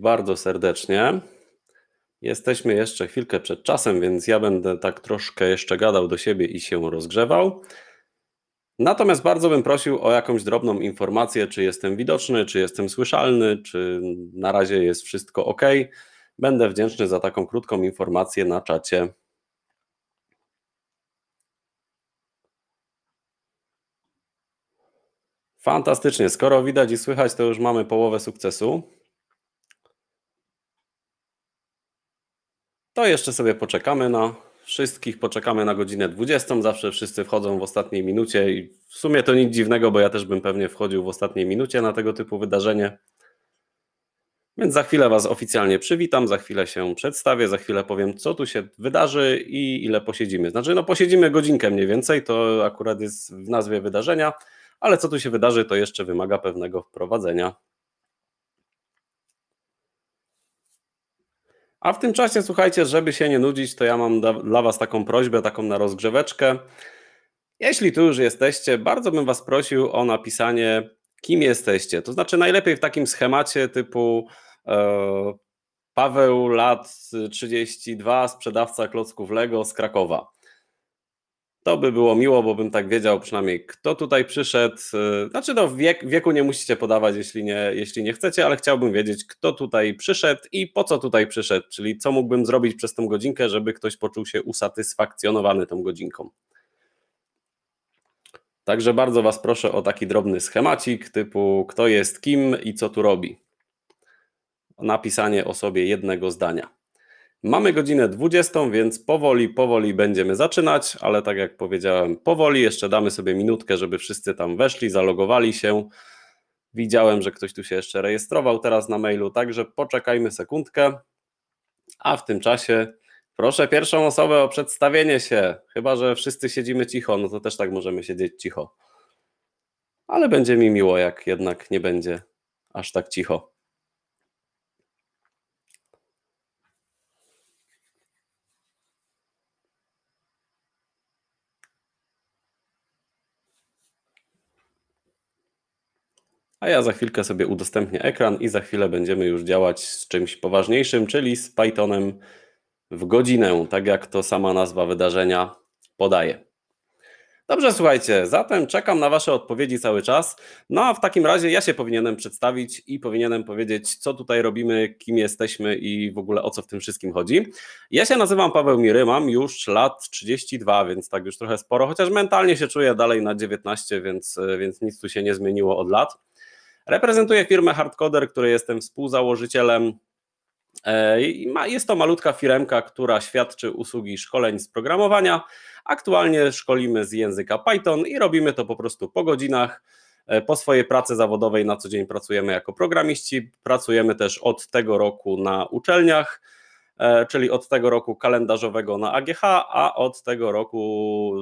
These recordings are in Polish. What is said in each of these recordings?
bardzo serdecznie. Jesteśmy jeszcze chwilkę przed czasem, więc ja będę tak troszkę jeszcze gadał do siebie i się rozgrzewał. Natomiast bardzo bym prosił o jakąś drobną informację, czy jestem widoczny, czy jestem słyszalny, czy na razie jest wszystko ok. Będę wdzięczny za taką krótką informację na czacie. Fantastycznie, skoro widać i słychać, to już mamy połowę sukcesu. to jeszcze sobie poczekamy na no. wszystkich, poczekamy na godzinę 20. Zawsze wszyscy wchodzą w ostatniej minucie i w sumie to nic dziwnego, bo ja też bym pewnie wchodził w ostatniej minucie na tego typu wydarzenie. Więc za chwilę Was oficjalnie przywitam, za chwilę się przedstawię, za chwilę powiem, co tu się wydarzy i ile posiedzimy. Znaczy, no posiedzimy godzinkę mniej więcej, to akurat jest w nazwie wydarzenia, ale co tu się wydarzy, to jeszcze wymaga pewnego wprowadzenia. A w tym czasie, słuchajcie, żeby się nie nudzić, to ja mam dla Was taką prośbę, taką na rozgrzeweczkę. Jeśli tu już jesteście, bardzo bym Was prosił o napisanie, kim jesteście. To znaczy, najlepiej w takim schemacie typu e, Paweł, lat 32, sprzedawca klocków Lego z Krakowa. To by było miło, bo bym tak wiedział przynajmniej, kto tutaj przyszedł. Y, znaczy, no, wiek, wieku nie musicie podawać, jeśli nie, jeśli nie chcecie, ale chciałbym wiedzieć, kto tutaj przyszedł i po co tutaj przyszedł, czyli co mógłbym zrobić przez tą godzinkę, żeby ktoś poczuł się usatysfakcjonowany tą godzinką. Także bardzo Was proszę o taki drobny schemacik typu kto jest kim i co tu robi. Napisanie o sobie jednego zdania. Mamy godzinę 20, więc powoli, powoli będziemy zaczynać, ale tak jak powiedziałem, powoli jeszcze damy sobie minutkę, żeby wszyscy tam weszli, zalogowali się. Widziałem, że ktoś tu się jeszcze rejestrował teraz na mailu, także poczekajmy sekundkę. A w tym czasie proszę pierwszą osobę o przedstawienie się. Chyba, że wszyscy siedzimy cicho, no to też tak możemy siedzieć cicho. Ale będzie mi miło, jak jednak nie będzie aż tak cicho. a ja za chwilkę sobie udostępnię ekran i za chwilę będziemy już działać z czymś poważniejszym, czyli z Pythonem w godzinę, tak jak to sama nazwa wydarzenia podaje. Dobrze, słuchajcie, zatem czekam na Wasze odpowiedzi cały czas. No a w takim razie ja się powinienem przedstawić i powinienem powiedzieć, co tutaj robimy, kim jesteśmy i w ogóle o co w tym wszystkim chodzi. Ja się nazywam Paweł Miry, mam już lat 32, więc tak już trochę sporo, chociaż mentalnie się czuję dalej na 19, więc, e, więc nic tu się nie zmieniło od lat. Reprezentuję firmę Hardcoder, której jestem współzałożycielem. E, jest to malutka firemka, która świadczy usługi szkoleń z programowania. Aktualnie szkolimy z języka Python i robimy to po prostu po godzinach. E, po swojej pracy zawodowej na co dzień pracujemy jako programiści. Pracujemy też od tego roku na uczelniach, e, czyli od tego roku kalendarzowego na AGH, a od tego roku,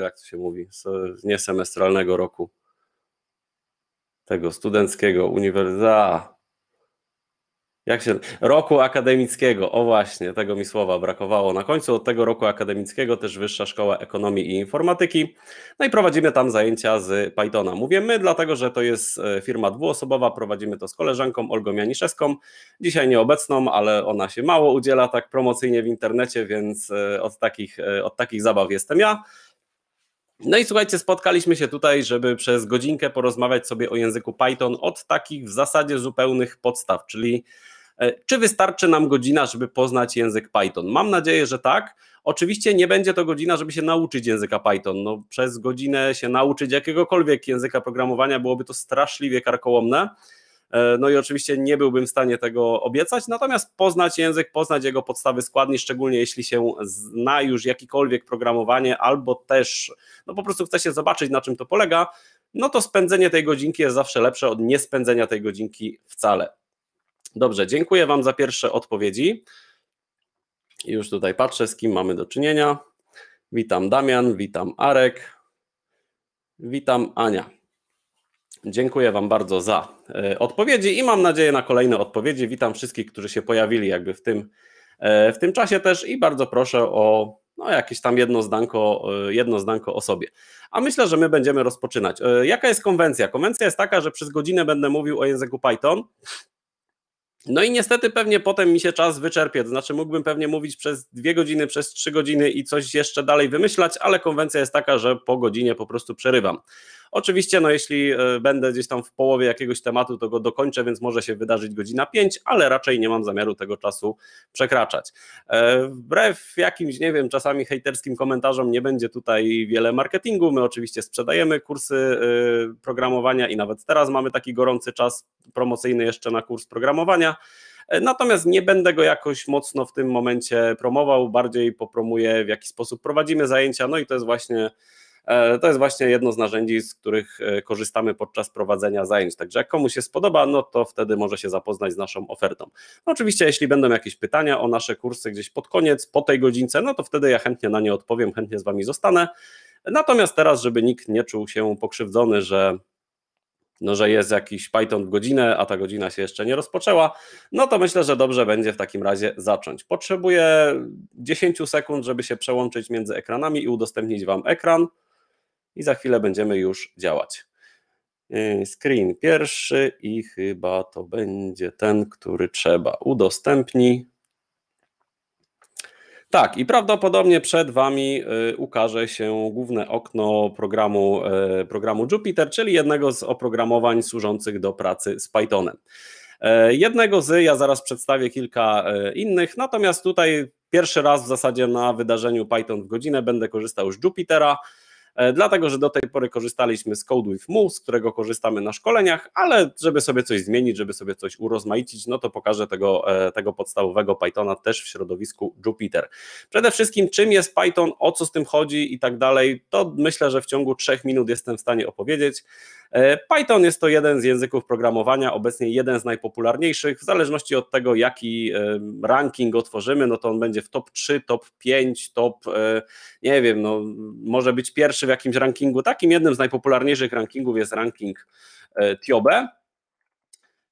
jak to się mówi, nie semestralnego roku, tego studenckiego uniwersytetu. Jak się. Roku akademickiego. O właśnie, tego mi słowa brakowało. Na końcu od tego roku akademickiego też Wyższa Szkoła Ekonomii i Informatyki. No i prowadzimy tam zajęcia z Pythona. Mówię my, dlatego że to jest e, firma dwuosobowa. Prowadzimy to z koleżanką Olgą Janiszewską. Dzisiaj nieobecną, ale ona się mało udziela tak promocyjnie w internecie, więc e, od takich, e, od takich zabaw jestem ja. No i słuchajcie, spotkaliśmy się tutaj, żeby przez godzinkę porozmawiać sobie o języku Python od takich w zasadzie zupełnych podstaw, czyli e, czy wystarczy nam godzina, żeby poznać język Python? Mam nadzieję, że tak. Oczywiście nie będzie to godzina, żeby się nauczyć języka Python. No, przez godzinę się nauczyć jakiegokolwiek języka programowania byłoby to straszliwie karkołomne. E, no i oczywiście nie byłbym w stanie tego obiecać, natomiast poznać język, poznać jego podstawy składni, szczególnie jeśli się zna już jakikolwiek programowanie, albo też no po prostu chce się zobaczyć, na czym to polega, no to spędzenie tej godzinki jest zawsze lepsze od niespędzenia tej godzinki wcale. Dobrze, dziękuję Wam za pierwsze odpowiedzi. Już tutaj patrzę, z kim mamy do czynienia. Witam Damian, witam Arek, witam Ania. Dziękuję Wam bardzo za e, odpowiedzi i mam nadzieję na kolejne odpowiedzi. Witam wszystkich, którzy się pojawili jakby w tym, e, w tym czasie też i bardzo proszę o no, jakieś tam jedno zdanko, e, jedno zdanko o sobie. A myślę, że my będziemy rozpoczynać. Jaka jest konwencja? Konwencja jest taka, że przez godzinę będę mówił o języku Python. No i niestety pewnie potem mi się czas wyczerpie, znaczy mógłbym pewnie mówić przez dwie godziny, przez trzy godziny i coś jeszcze dalej wymyślać, ale konwencja jest taka, że po godzinie po prostu przerywam. Oczywiście, no jeśli e, będę gdzieś tam w połowie jakiegoś tematu, to go dokończę, więc może się wydarzyć godzina 5, ale raczej nie mam zamiaru tego czasu przekraczać. E, wbrew jakimś, nie wiem, czasami hejterskim komentarzom nie będzie tutaj wiele marketingu. My oczywiście sprzedajemy kursy e, programowania i nawet teraz mamy taki gorący czas promocyjny jeszcze na kurs programowania. Natomiast nie będę go jakoś mocno w tym momencie promował, bardziej popromuję w jaki sposób prowadzimy zajęcia, no i to jest właśnie E, to jest właśnie jedno z narzędzi, z których e, korzystamy podczas prowadzenia zajęć. Także jak komuś się spodoba, no to wtedy może się zapoznać z naszą ofertą. No oczywiście, jeśli będą jakieś pytania o nasze kursy gdzieś pod koniec, po tej godzince, no to wtedy ja chętnie na nie odpowiem, chętnie z Wami zostanę. Natomiast teraz, żeby nikt nie czuł się pokrzywdzony, że no, że jest jakiś Python w godzinę, a ta godzina się jeszcze nie rozpoczęła, no to myślę, że dobrze będzie w takim razie zacząć. Potrzebuję 10 sekund, żeby się przełączyć między ekranami i udostępnić Wam ekran i za chwilę będziemy już działać. Y, screen pierwszy i chyba to będzie ten, który trzeba. udostępni. Tak, i prawdopodobnie przed Wami y, ukaże się główne okno programu, y, programu Jupyter, czyli jednego z oprogramowań służących do pracy z Pythonem. Jednego z, ja zaraz przedstawię kilka innych, natomiast tutaj pierwszy raz w zasadzie na wydarzeniu Python w godzinę będę korzystał z Jupitera. E, dlatego że do tej pory korzystaliśmy z Code with Move, z którego korzystamy na szkoleniach, ale żeby sobie coś zmienić, żeby sobie coś urozmaicić, no to pokażę tego, e, tego podstawowego Pythona też w środowisku Jupyter. Przede wszystkim czym jest Python, o co z tym chodzi i tak dalej, to myślę, że w ciągu trzech minut jestem w stanie opowiedzieć. E, Python jest to jeden z języków programowania, obecnie jeden z najpopularniejszych, w zależności od tego, jaki e, ranking otworzymy, no to on będzie w top 3, top 5, top, e, nie wiem, no, może być pierwszy w jakimś rankingu. Takim jednym z najpopularniejszych rankingów jest ranking Tiobe.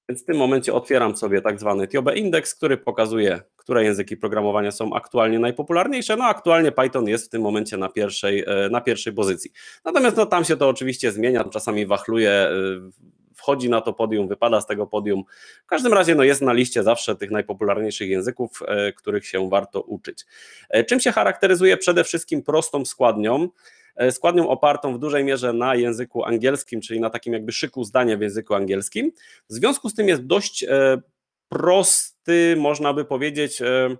Więc w tym momencie otwieram sobie tak zwany Tiobe Index, który pokazuje, które języki programowania są aktualnie najpopularniejsze. No aktualnie Python jest w tym momencie na pierwszej, e, na pierwszej pozycji. Natomiast no, tam się to oczywiście zmienia, czasami wachluje, e, wchodzi na to podium, wypada z tego podium. W każdym razie no, jest na liście zawsze tych najpopularniejszych języków, e, których się warto uczyć. Czym się charakteryzuje? Przede wszystkim prostą składnią. E, składnią opartą w dużej mierze na języku angielskim, czyli na takim jakby szyku zdania w języku angielskim. W związku z tym jest dość e, prosty, można by powiedzieć, e,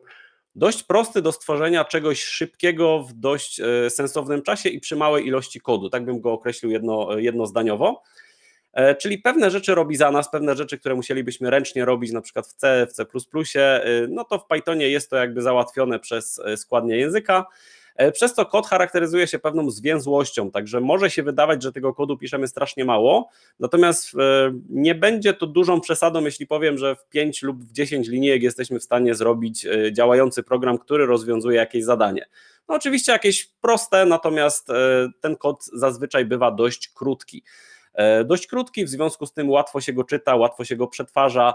dość prosty do stworzenia czegoś szybkiego w dość sensownym czasie i przy małej ilości kodu. Tak bym go określił jedno, jednozdaniowo. Czyli pewne rzeczy robi za nas, pewne rzeczy, które musielibyśmy ręcznie robić, na przykład w C, w C, no to w Pythonie jest to jakby załatwione przez składnię języka. E, przez co kod charakteryzuje się pewną zwięzłością, także może się wydawać, że tego kodu piszemy strasznie mało, natomiast e, nie będzie to dużą przesadą, jeśli powiem, że w 5 lub w 10 linijek jesteśmy w stanie zrobić e, działający program, który rozwiązuje jakieś zadanie. No oczywiście jakieś proste, natomiast ten kod zazwyczaj bywa dość krótki. Dość krótki, w związku z tym łatwo się go czyta, łatwo się go przetwarza.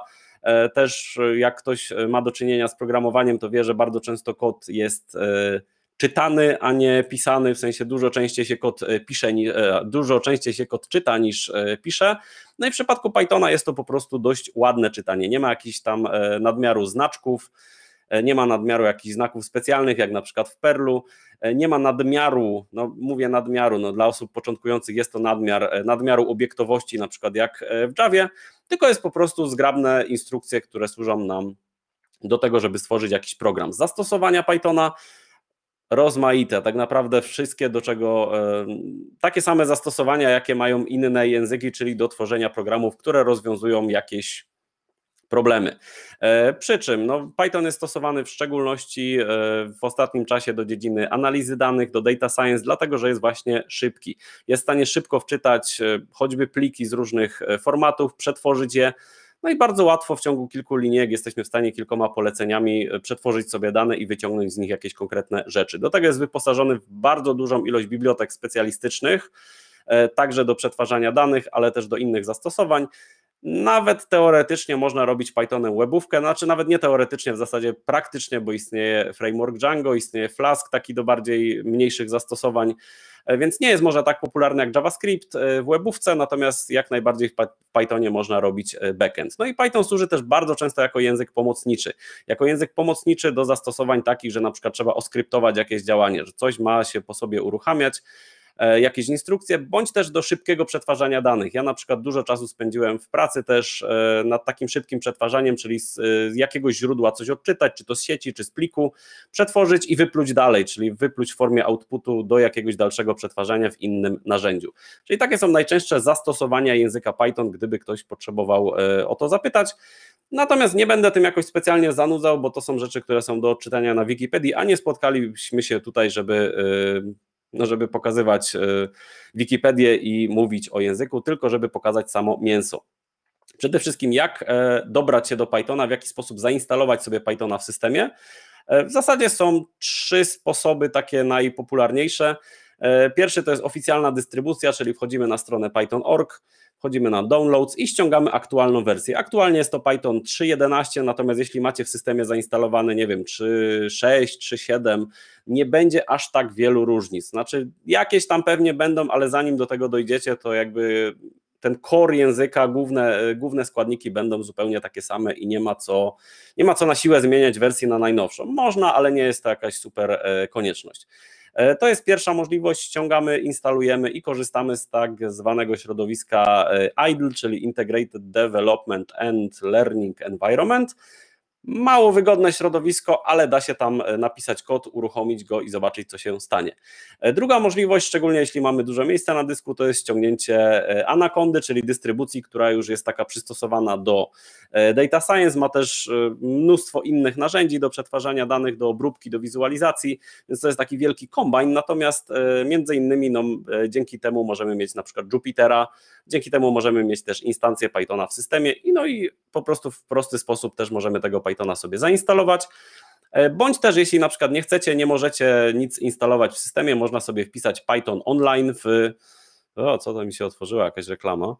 Też jak ktoś ma do czynienia z programowaniem, to wie, że bardzo często kod jest czytany, a nie pisany, w sensie dużo częściej się kod e, pisze, e, dużo częściej się kod czyta niż e, pisze. No i w przypadku Pythona jest to po prostu dość ładne czytanie. Nie ma jakichś tam nadmiaru znaczków, nie ma nadmiaru jakichś znaków specjalnych, jak na przykład w Perlu, nie ma nadmiaru, no mówię nadmiaru, no dla osób początkujących jest to nadmiar, nadmiaru obiektowości, na przykład jak w Javie, tylko jest po prostu zgrabne instrukcje, które służą nam do tego, żeby stworzyć jakiś program. Z zastosowania Pythona rozmaite. Tak naprawdę wszystkie, do czego e, takie same zastosowania, jakie mają inne języki, czyli do tworzenia programów, które rozwiązują jakieś problemy. E, przy czym no, Python jest stosowany w szczególności e, w ostatnim czasie do dziedziny analizy danych, do data science, dlatego że jest właśnie szybki. Jest w stanie szybko wczytać choćby pliki z różnych formatów, przetworzyć je no i bardzo łatwo w ciągu kilku linijek jesteśmy w stanie kilkoma poleceniami e, przetworzyć sobie dane i wyciągnąć z nich jakieś konkretne rzeczy. Do tego jest wyposażony w bardzo dużą ilość bibliotek specjalistycznych, e, także do przetwarzania danych, ale też do innych zastosowań. Nawet teoretycznie można robić Pythonem webówkę, znaczy nawet nie teoretycznie, w zasadzie praktycznie, bo istnieje framework Django, istnieje Flask, taki do bardziej mniejszych zastosowań. E, więc nie jest może tak popularny jak JavaScript e, w webówce, natomiast jak najbardziej w Pythonie można robić e, backend. No i Python służy też bardzo często jako język pomocniczy. Jako język pomocniczy do zastosowań takich, że na przykład trzeba oskryptować jakieś działanie, że coś ma się po sobie uruchamiać, E, jakieś instrukcje, bądź też do szybkiego przetwarzania danych. Ja na przykład dużo czasu spędziłem w pracy też e, nad takim szybkim przetwarzaniem, czyli e, z jakiegoś źródła coś odczytać, czy to z sieci, czy z pliku, przetworzyć i wypluć dalej, czyli wypluć w formie outputu do jakiegoś dalszego przetwarzania w innym narzędziu. Czyli takie są najczęstsze zastosowania języka Python, gdyby ktoś potrzebował o to zapytać. Natomiast nie będę tym jakoś specjalnie zanudzał, bo to są rzeczy, które są do odczytania na Wikipedii, a nie spotkaliśmy się tutaj, żeby no, żeby pokazywać y, Wikipedię i mówić o języku, tylko żeby pokazać samo mięso. Przede wszystkim, jak e, dobrać się do Pythona, w jaki sposób zainstalować sobie Pythona w systemie. E, w zasadzie są trzy sposoby takie najpopularniejsze. E, pierwszy to jest oficjalna dystrybucja, czyli wchodzimy na stronę python.org, chodzimy na downloads i ściągamy aktualną wersję. Aktualnie jest to Python 3.11, natomiast jeśli macie w systemie zainstalowany, nie wiem, 3.6, 3.7, nie będzie aż tak wielu różnic. Znaczy, jakieś tam pewnie będą, ale zanim do tego dojdziecie, to jakby ten core języka, główne, główne składniki będą zupełnie takie same i nie ma, co, nie ma co na siłę zmieniać wersji na najnowszą. Można, ale nie jest to jakaś super e, konieczność. E, to jest pierwsza możliwość, ściągamy, instalujemy i korzystamy z tak zwanego środowiska e, IDLE, czyli Integrated Development and Learning Environment mało wygodne środowisko, ale da się tam e, napisać kod, uruchomić go i zobaczyć, co się stanie. E, druga możliwość, szczególnie jeśli mamy dużo miejsca na dysku, to jest ściągnięcie e, Anacondy, czyli dystrybucji, która już jest taka przystosowana do data science, ma też mnóstwo innych narzędzi do przetwarzania danych, do obróbki, do wizualizacji, więc to jest taki wielki kombajn, natomiast między innymi no, dzięki temu możemy mieć na przykład Jupitera, Dzięki temu możemy mieć też instancję Pythona w systemie i no i po prostu w prosty sposób też możemy tego Pythona sobie zainstalować. E, bądź też, jeśli na przykład nie chcecie, nie możecie nic instalować w systemie, można sobie wpisać Python online w. O, co to mi się otworzyła, jakaś reklama.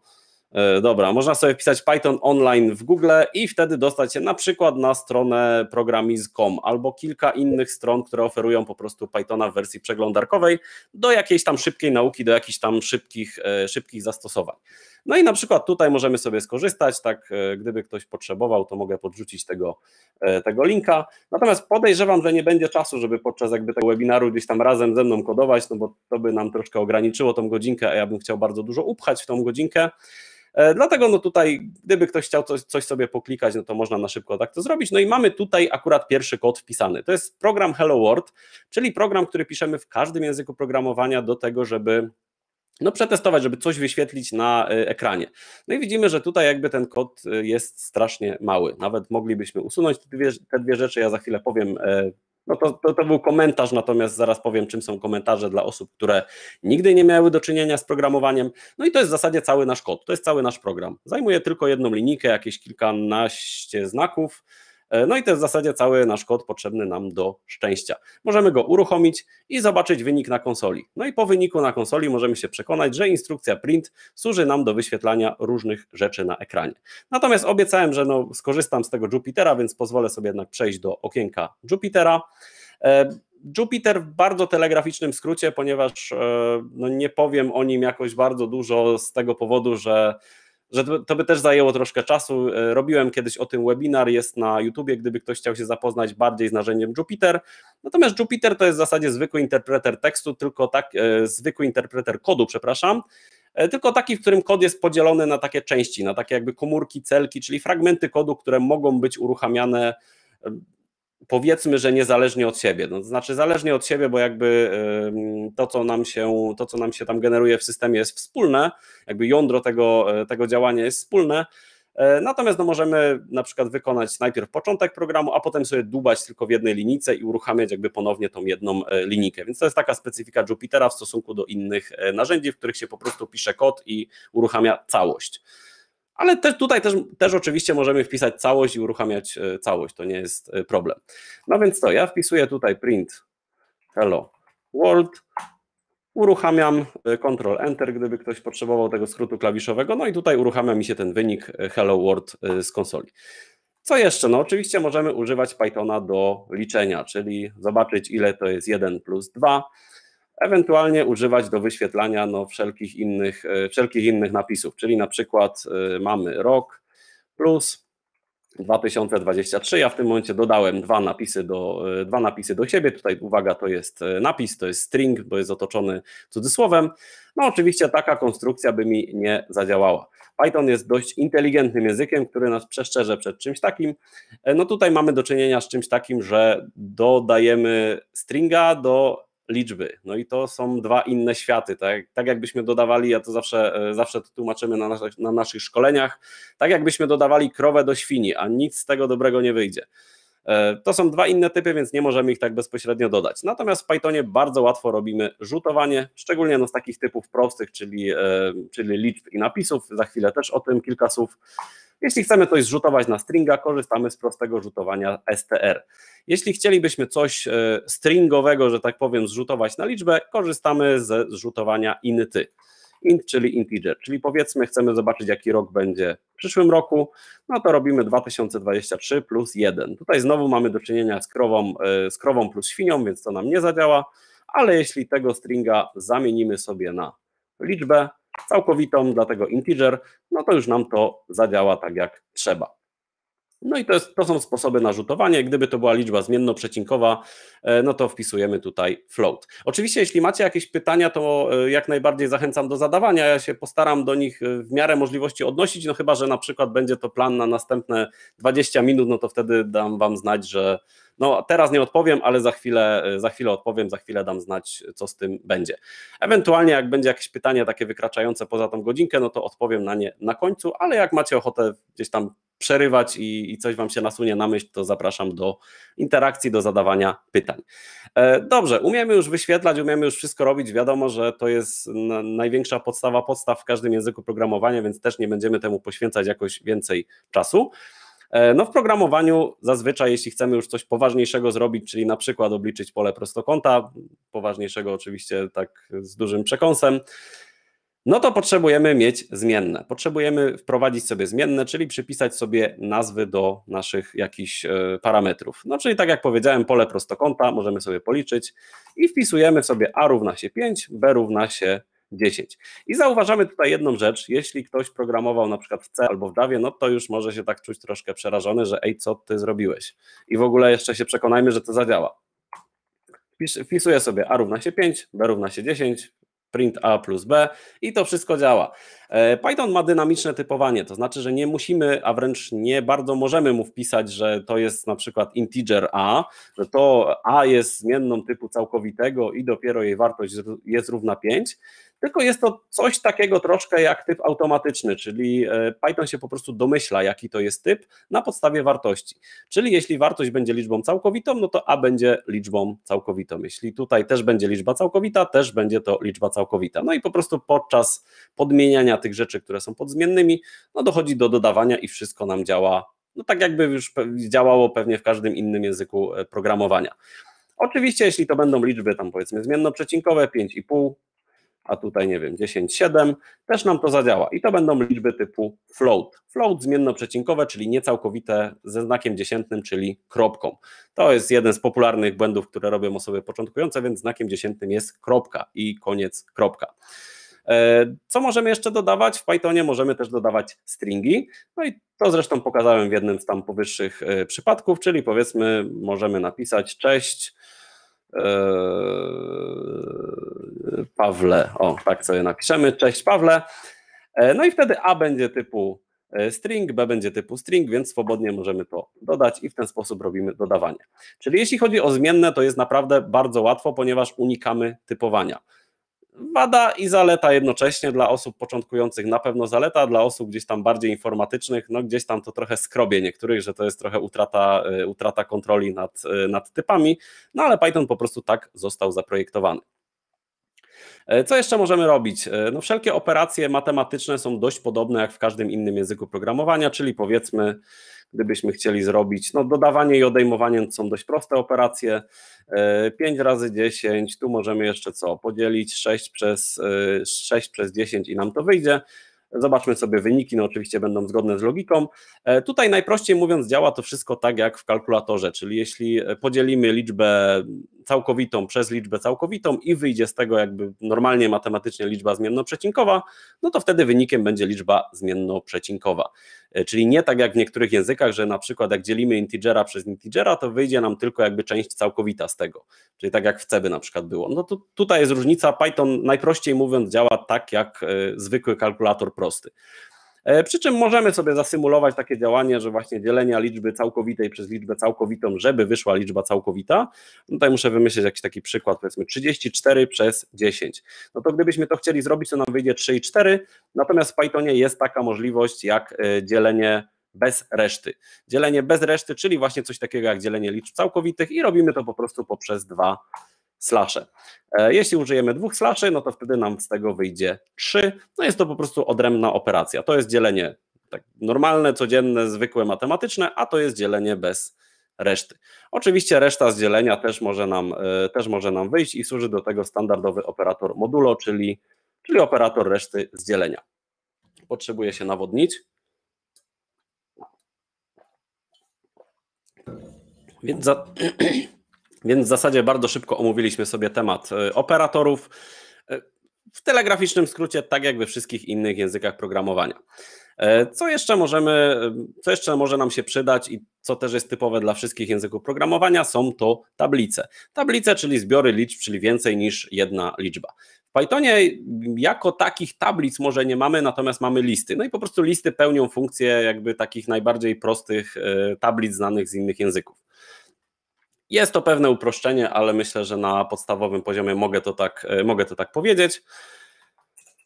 E, dobra, można sobie wpisać Python online w Google i wtedy dostać się na przykład na stronę programiz.com albo kilka innych stron, które oferują po prostu Pythona w wersji przeglądarkowej do jakiejś tam szybkiej nauki, do jakichś tam szybkich, e, szybkich zastosowań. No i na przykład tutaj możemy sobie skorzystać, tak e, gdyby ktoś potrzebował, to mogę podrzucić tego, tego linka. Natomiast podejrzewam, że nie będzie czasu, żeby podczas jakby tego webinaru gdzieś tam razem ze mną kodować, no bo to by nam troszkę ograniczyło tą godzinkę, a ja bym chciał bardzo dużo upchać w tą godzinkę. E, dlatego no tutaj, gdyby ktoś chciał coś, coś sobie poklikać, no to można na szybko tak to zrobić. No i mamy tutaj akurat pierwszy kod wpisany. To jest program Hello World, czyli program, który piszemy w każdym języku programowania do tego, żeby no przetestować, żeby coś wyświetlić na e, ekranie. No i widzimy, że tutaj jakby ten kod e, jest strasznie mały. Nawet moglibyśmy usunąć te dwie, te dwie rzeczy, ja za chwilę powiem no to, to, to, był komentarz, natomiast zaraz powiem, czym są komentarze dla osób, które nigdy nie miały do czynienia z programowaniem. No i to jest w zasadzie cały nasz kod, to jest cały nasz program. Zajmuje tylko jedną linijkę, jakieś kilkanaście znaków. E, no i to jest w zasadzie cały nasz kod potrzebny nam do szczęścia. Możemy go uruchomić i zobaczyć wynik na konsoli. No i po wyniku na konsoli możemy się przekonać, że instrukcja print służy nam do wyświetlania różnych rzeczy na ekranie. Natomiast obiecałem, że no, skorzystam z tego Jupitera, więc pozwolę sobie jednak przejść do okienka Jupitera. E, Jupiter w bardzo telegraficznym skrócie, ponieważ e, no, nie powiem o nim jakoś bardzo dużo z tego powodu, że że to by też zajęło troszkę czasu. E, robiłem kiedyś o tym webinar, jest na YouTubie, gdyby ktoś chciał się zapoznać bardziej z narzędziem Jupyter. Natomiast Jupyter to jest w zasadzie zwykły interpreter tekstu, tylko tak, e, zwykły interpreter kodu, przepraszam, e, tylko taki, w którym kod jest podzielony na takie części, na takie jakby komórki, celki, czyli fragmenty kodu, które mogą być uruchamiane powiedzmy, że niezależnie od siebie. No, to znaczy zależnie od siebie, bo jakby to co, nam się, to, co nam się tam generuje w systemie jest wspólne, jakby jądro tego, e, tego działania jest wspólne, e, Natomiast no, możemy na przykład wykonać najpierw początek programu, a potem sobie dubać tylko w jednej linijce i uruchamiać jakby ponownie tą jedną e, linijkę. Więc to jest taka specyfika Jupitera w stosunku do innych narzędzi, w których się po prostu pisze kod i uruchamia całość ale też tutaj też, też oczywiście możemy wpisać całość i uruchamiać e, całość, to nie jest e, problem. No więc to, ja wpisuję tutaj print hello world, uruchamiam e, control Enter, gdyby ktoś potrzebował tego skrótu klawiszowego, no i tutaj uruchamia mi się ten wynik hello world z konsoli. Co jeszcze? No oczywiście możemy używać Pythona do liczenia, czyli zobaczyć ile to jest 1 plus 2, ewentualnie używać do wyświetlania no, wszelkich, innych, e, wszelkich innych napisów, czyli na przykład e, mamy rok plus 2023. Ja w tym momencie dodałem dwa napisy do, e, dwa napisy do siebie. Tutaj uwaga, to jest napis, to jest string, bo jest otoczony cudzysłowem. No oczywiście taka konstrukcja by mi nie zadziałała. Python jest dość inteligentnym językiem, który nas przeszczerze przed czymś takim. No tutaj mamy do czynienia z czymś takim, że dodajemy stringa do liczby. No i to są dwa inne światy. Tak, tak jakbyśmy dodawali, ja to zawsze, e, zawsze to tłumaczymy na naszych, na naszych szkoleniach, tak jakbyśmy dodawali krowę do świni, a nic z tego dobrego nie wyjdzie. E, to są dwa inne typy, więc nie możemy ich tak bezpośrednio dodać. Natomiast w Pythonie bardzo łatwo robimy rzutowanie, szczególnie no z takich typów prostych, czyli, e, czyli liczb i napisów. Za chwilę też o tym kilka słów. Jeśli chcemy coś zrzutować na stringa, korzystamy z prostego rzutowania str. Jeśli chcielibyśmy coś e, stringowego, że tak powiem, zrzutować na liczbę, korzystamy ze zrzutowania inty int, czyli integer, czyli powiedzmy chcemy zobaczyć jaki rok będzie w przyszłym roku, no to robimy 2023 plus 1. Tutaj znowu mamy do czynienia z krową, e, z krową plus świnią, więc to nam nie zadziała, ale jeśli tego stringa zamienimy sobie na liczbę całkowitą, dlatego integer, no to już nam to zadziała tak jak trzeba. No i to, jest, to są sposoby narzutowania. Gdyby to była liczba zmienno-przecinkowa, e, no to wpisujemy tutaj float. Oczywiście, jeśli macie jakieś pytania, to e, jak najbardziej zachęcam do zadawania. Ja się postaram do nich e, w miarę możliwości odnosić, no chyba, że na przykład będzie to plan na następne 20 minut, no to wtedy dam Wam znać, że no teraz nie odpowiem, ale za chwilę, y, za chwilę odpowiem, za chwilę dam znać, co z tym będzie. Ewentualnie jak będzie jakieś pytanie takie wykraczające poza tą godzinkę, no to odpowiem na nie na końcu, ale jak macie ochotę gdzieś tam przerywać i, i, coś Wam się nasunie na myśl, to zapraszam do interakcji, do zadawania pytań. E, dobrze, umiemy już wyświetlać, umiemy już wszystko robić. Wiadomo, że to jest największa podstawa podstaw w każdym języku programowania, więc też nie będziemy temu poświęcać jakoś więcej czasu. E, no w programowaniu zazwyczaj, jeśli chcemy już coś poważniejszego zrobić, czyli na przykład obliczyć pole prostokąta, poważniejszego oczywiście tak z dużym przekąsem, no to potrzebujemy mieć zmienne. Potrzebujemy wprowadzić sobie zmienne, czyli przypisać sobie nazwy do naszych jakichś e, parametrów. No czyli tak jak powiedziałem, pole prostokąta możemy sobie policzyć i wpisujemy sobie a równa się 5, b równa się 10. I zauważamy tutaj jedną rzecz, jeśli ktoś programował na przykład w C albo w Javie, no to już może się tak czuć troszkę przerażony, że ej, co ty zrobiłeś? I w ogóle jeszcze się przekonajmy, że to zadziała. Wpisuję sobie A równa się 5, B równa się 10, print A plus B i to wszystko działa. E, Python ma dynamiczne typowanie, to znaczy, że nie musimy, a wręcz nie bardzo możemy mu wpisać, że to jest na przykład integer A, że to A jest zmienną typu całkowitego i dopiero jej wartość jest równa 5, tylko jest to coś takiego troszkę jak typ automatyczny, czyli e, Python się po prostu domyśla, jaki to jest typ na podstawie wartości. Czyli jeśli wartość będzie liczbą całkowitą, no to A będzie liczbą całkowitą. Jeśli tutaj też będzie liczba całkowita, też będzie to liczba całkowita. No i po prostu podczas podmieniania tych rzeczy, które są podzmiennymi, no dochodzi do dodawania i wszystko nam działa, no tak jakby już działało pewnie w każdym innym języku e, programowania. Oczywiście, jeśli to będą liczby tam powiedzmy przecinkowe 5,5, a tutaj nie wiem, 10,7, też nam to zadziała. I to będą liczby typu float. Float zmiennoprzecinkowe, czyli niecałkowite ze znakiem dziesiętnym, czyli kropką. To jest jeden z popularnych błędów, które robią osoby początkujące, więc znakiem dziesiętnym jest kropka i koniec kropka. E, co możemy jeszcze dodawać? W Pythonie możemy też dodawać stringi. No i to zresztą pokazałem w jednym z tam powyższych e, przypadków, czyli powiedzmy możemy napisać cześć, Eee, Pawle. O, tak sobie napiszemy. Cześć Pawle. Eee, no i wtedy A będzie typu e, string, B będzie typu string, więc swobodnie możemy to dodać i w ten sposób robimy dodawanie. Czyli jeśli chodzi o zmienne, to jest naprawdę bardzo łatwo, ponieważ unikamy typowania wada i zaleta jednocześnie dla osób początkujących na pewno zaleta, dla osób gdzieś tam bardziej informatycznych, no gdzieś tam to trochę skrobie niektórych, że to jest trochę utrata, y, utrata kontroli nad, y, nad typami, no ale Python po prostu tak został zaprojektowany. E, co jeszcze możemy robić? E, no, wszelkie operacje matematyczne są dość podobne jak w każdym innym języku programowania, czyli powiedzmy, gdybyśmy chcieli zrobić, no, dodawanie i odejmowanie są dość proste operacje. 5 e, razy 10, tu możemy jeszcze co? Podzielić 6 przez, 6 przez 10 i nam to wyjdzie. Zobaczmy sobie wyniki, no oczywiście będą zgodne z logiką. E, tutaj najprościej mówiąc działa to wszystko tak jak w kalkulatorze, czyli jeśli e, podzielimy liczbę całkowitą przez liczbę całkowitą i wyjdzie z tego jakby normalnie matematycznie liczba zmienno-przecinkowa, no to wtedy wynikiem będzie liczba zmienno-przecinkowa. E, czyli nie tak jak w niektórych językach, że na przykład jak dzielimy integera przez integera, to wyjdzie nam tylko jakby część całkowita z tego. Czyli tak jak w by na przykład było. No to tutaj jest różnica. Python najprościej mówiąc działa tak jak e, zwykły kalkulator prosty. E, przy czym możemy sobie zasymulować takie działanie, że właśnie dzielenia liczby całkowitej przez liczbę całkowitą, żeby wyszła liczba całkowita. No tutaj muszę wymyślić jakiś taki przykład, powiedzmy 34 przez 10. No to gdybyśmy to chcieli zrobić, to nam wyjdzie 3 i 4, natomiast w Pythonie jest taka możliwość jak e, dzielenie bez reszty. Dzielenie bez reszty, czyli właśnie coś takiego jak dzielenie liczb całkowitych i robimy to po prostu poprzez dwa slasze. E, jeśli użyjemy dwóch slaszy, no to wtedy nam z tego wyjdzie trzy. No jest to po prostu odrębna operacja. To jest dzielenie tak normalne, codzienne, zwykłe, matematyczne, a to jest dzielenie bez reszty. Oczywiście reszta z dzielenia też może nam, e, też może nam wyjść i służy do tego standardowy operator modulo, czyli, czyli operator reszty z dzielenia. Potrzebuje się nawodnić. Więc za, Więc w zasadzie bardzo szybko omówiliśmy sobie temat e, operatorów. E, w telegraficznym skrócie, tak jak we wszystkich innych językach programowania. E, co jeszcze możemy, co jeszcze może nam się przydać i co też jest typowe dla wszystkich języków programowania, są to tablice. Tablice, czyli zbiory liczb, czyli więcej niż jedna liczba. W Pythonie jako takich tablic może nie mamy, natomiast mamy listy. No i po prostu listy pełnią funkcję jakby takich najbardziej prostych tablic znanych z innych języków. Jest to pewne uproszczenie, ale myślę, że na podstawowym poziomie mogę to tak, e, mogę to tak powiedzieć.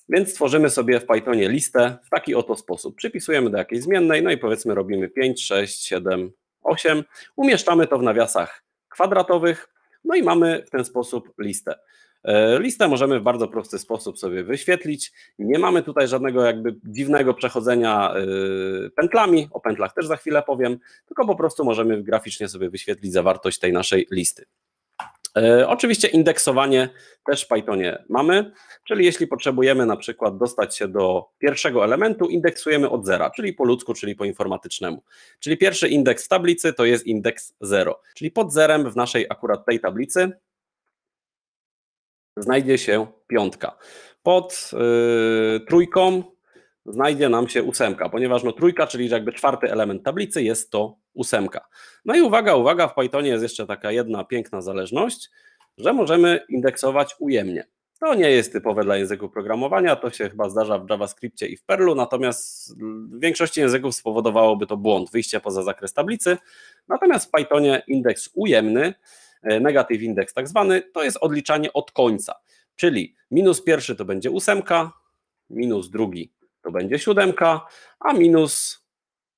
Więc tworzymy sobie w Pythonie listę w taki oto sposób. Przypisujemy do jakiejś zmiennej, no i powiedzmy robimy 5, 6, 7, 8. Umieszczamy to w nawiasach kwadratowych, no i mamy w ten sposób listę. E, listę możemy w bardzo prosty sposób sobie wyświetlić. Nie mamy tutaj żadnego jakby dziwnego przechodzenia e, pętlami, o pętlach też za chwilę powiem, tylko po prostu możemy graficznie sobie wyświetlić zawartość tej naszej listy. E, oczywiście indeksowanie też w Pythonie mamy, czyli jeśli potrzebujemy na przykład dostać się do pierwszego elementu, indeksujemy od zera, czyli po ludzku, czyli po informatycznemu. Czyli pierwszy indeks w tablicy to jest indeks 0, czyli pod zerem w naszej akurat tej tablicy znajdzie się piątka. Pod y, trójką znajdzie nam się ósemka, ponieważ no trójka, czyli jakby czwarty element tablicy jest to ósemka. No i uwaga, uwaga, w Pythonie jest jeszcze taka jedna piękna zależność, że możemy indeksować ujemnie. To nie jest typowe dla języków programowania, to się chyba zdarza w JavaScriptie i w Perlu, natomiast w większości języków spowodowałoby to błąd, wyjście poza zakres tablicy. Natomiast w Pythonie indeks ujemny E, negative index tak zwany, to jest odliczanie od końca, czyli minus pierwszy to będzie ósemka, minus drugi to będzie siódemka, a minus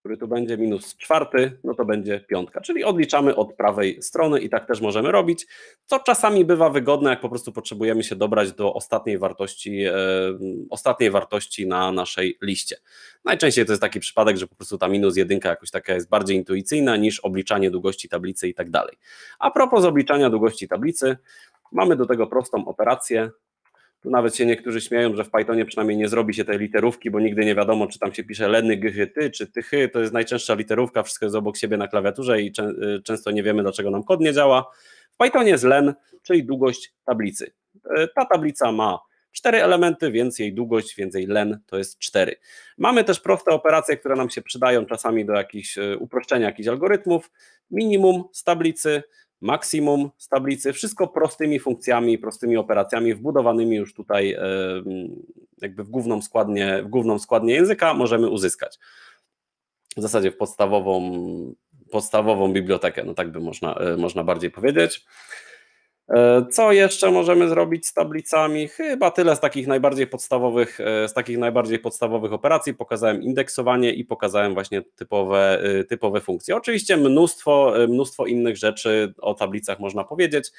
który tu będzie minus czwarty, no to będzie piątka, czyli odliczamy od prawej strony i tak też możemy robić, co czasami bywa wygodne, jak po prostu potrzebujemy się dobrać do ostatniej wartości, e, ostatniej wartości na naszej liście. Najczęściej to jest taki przypadek, że po prostu ta minus jedynka jakoś taka jest bardziej intuicyjna niż obliczanie długości tablicy i tak dalej. A propos obliczania długości tablicy, mamy do tego prostą operację, tu nawet się niektórzy śmieją, że w Pythonie przynajmniej nie zrobi się tej literówki, bo nigdy nie wiadomo, czy tam się pisze leny gychy, ty, czy tychy. To jest najczęstsza literówka, wszystko jest obok siebie na klawiaturze i czę y, często nie wiemy, dlaczego nam kod nie działa. W Pythonie jest len, czyli długość tablicy. Y, ta tablica ma cztery elementy, więc jej długość, więcej len to jest cztery. Mamy też proste operacje, które nam się przydają czasami do jakichś y, uproszczenia jakichś algorytmów. Minimum z tablicy, maksimum z tablicy, wszystko prostymi funkcjami, prostymi operacjami wbudowanymi już tutaj e, jakby w główną składnię, w główną składnię języka możemy uzyskać. W zasadzie w podstawową, podstawową bibliotekę, no tak by można, e, można bardziej powiedzieć. E, co jeszcze możemy zrobić z tablicami? Chyba tyle z takich najbardziej podstawowych, e, z takich najbardziej podstawowych operacji. Pokazałem indeksowanie i pokazałem właśnie typowe, e, typowe funkcje. Oczywiście mnóstwo, mnóstwo innych rzeczy o tablicach można powiedzieć.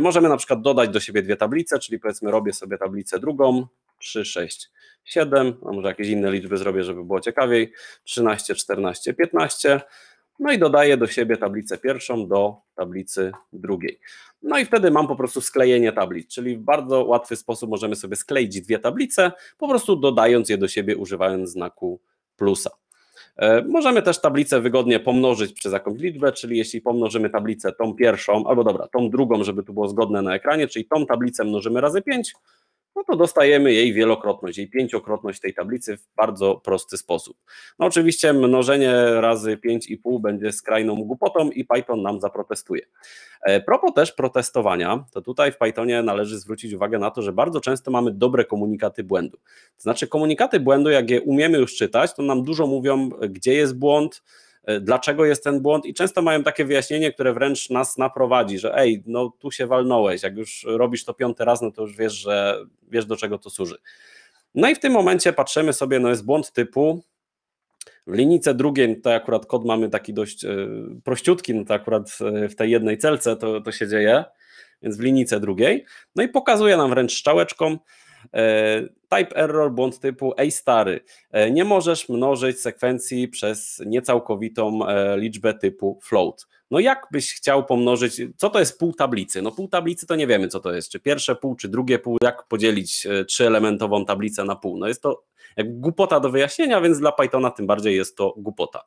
Możemy na przykład dodać do siebie dwie tablice, czyli powiedzmy robię sobie tablicę drugą, 3, 6, 7, a może jakieś inne liczby zrobię, żeby było ciekawiej, 13, 14, 15 no i dodaję do siebie tablicę pierwszą do tablicy drugiej. No i wtedy mam po prostu sklejenie tablic, czyli w bardzo łatwy sposób możemy sobie skleić dwie tablice, po prostu dodając je do siebie używając znaku plusa. E, możemy też tablicę wygodnie pomnożyć przez jakąś liczbę, czyli jeśli pomnożymy tablicę tą pierwszą, albo dobra, tą drugą, żeby tu było zgodne na ekranie, czyli tą tablicę mnożymy razy 5, no to dostajemy jej wielokrotność, jej pięciokrotność tej tablicy w bardzo prosty sposób. No oczywiście mnożenie razy 5,5 będzie skrajną głupotą i Python nam zaprotestuje. E, Propo też protestowania, to tutaj w Pythonie należy zwrócić uwagę na to, że bardzo często mamy dobre komunikaty błędu. To znaczy komunikaty błędu, jak je umiemy już czytać, to nam dużo mówią, gdzie jest błąd, E, dlaczego jest ten błąd i często mają takie wyjaśnienie, które wręcz nas naprowadzi, że ej, no tu się walnąłeś, jak już robisz to piąty raz, no to już wiesz, że wiesz do czego to służy. No i w tym momencie patrzymy sobie, no jest błąd typu w linijce drugiej, no to akurat kod mamy taki dość e, prościutki, no to akurat e, w tej jednej celce to, to się dzieje, więc w linijce drugiej, no i pokazuje nam wręcz strzałeczką, E, type error, błąd typu ej stary, e, nie możesz mnożyć sekwencji przez niecałkowitą e, liczbę typu float. No jak byś chciał pomnożyć, co to jest pół tablicy? No pół tablicy to nie wiemy co to jest, czy pierwsze pół, czy drugie pół, jak podzielić trzyelementową tablicę na pół. No jest to głupota do wyjaśnienia, więc dla Pythona tym bardziej jest to głupota.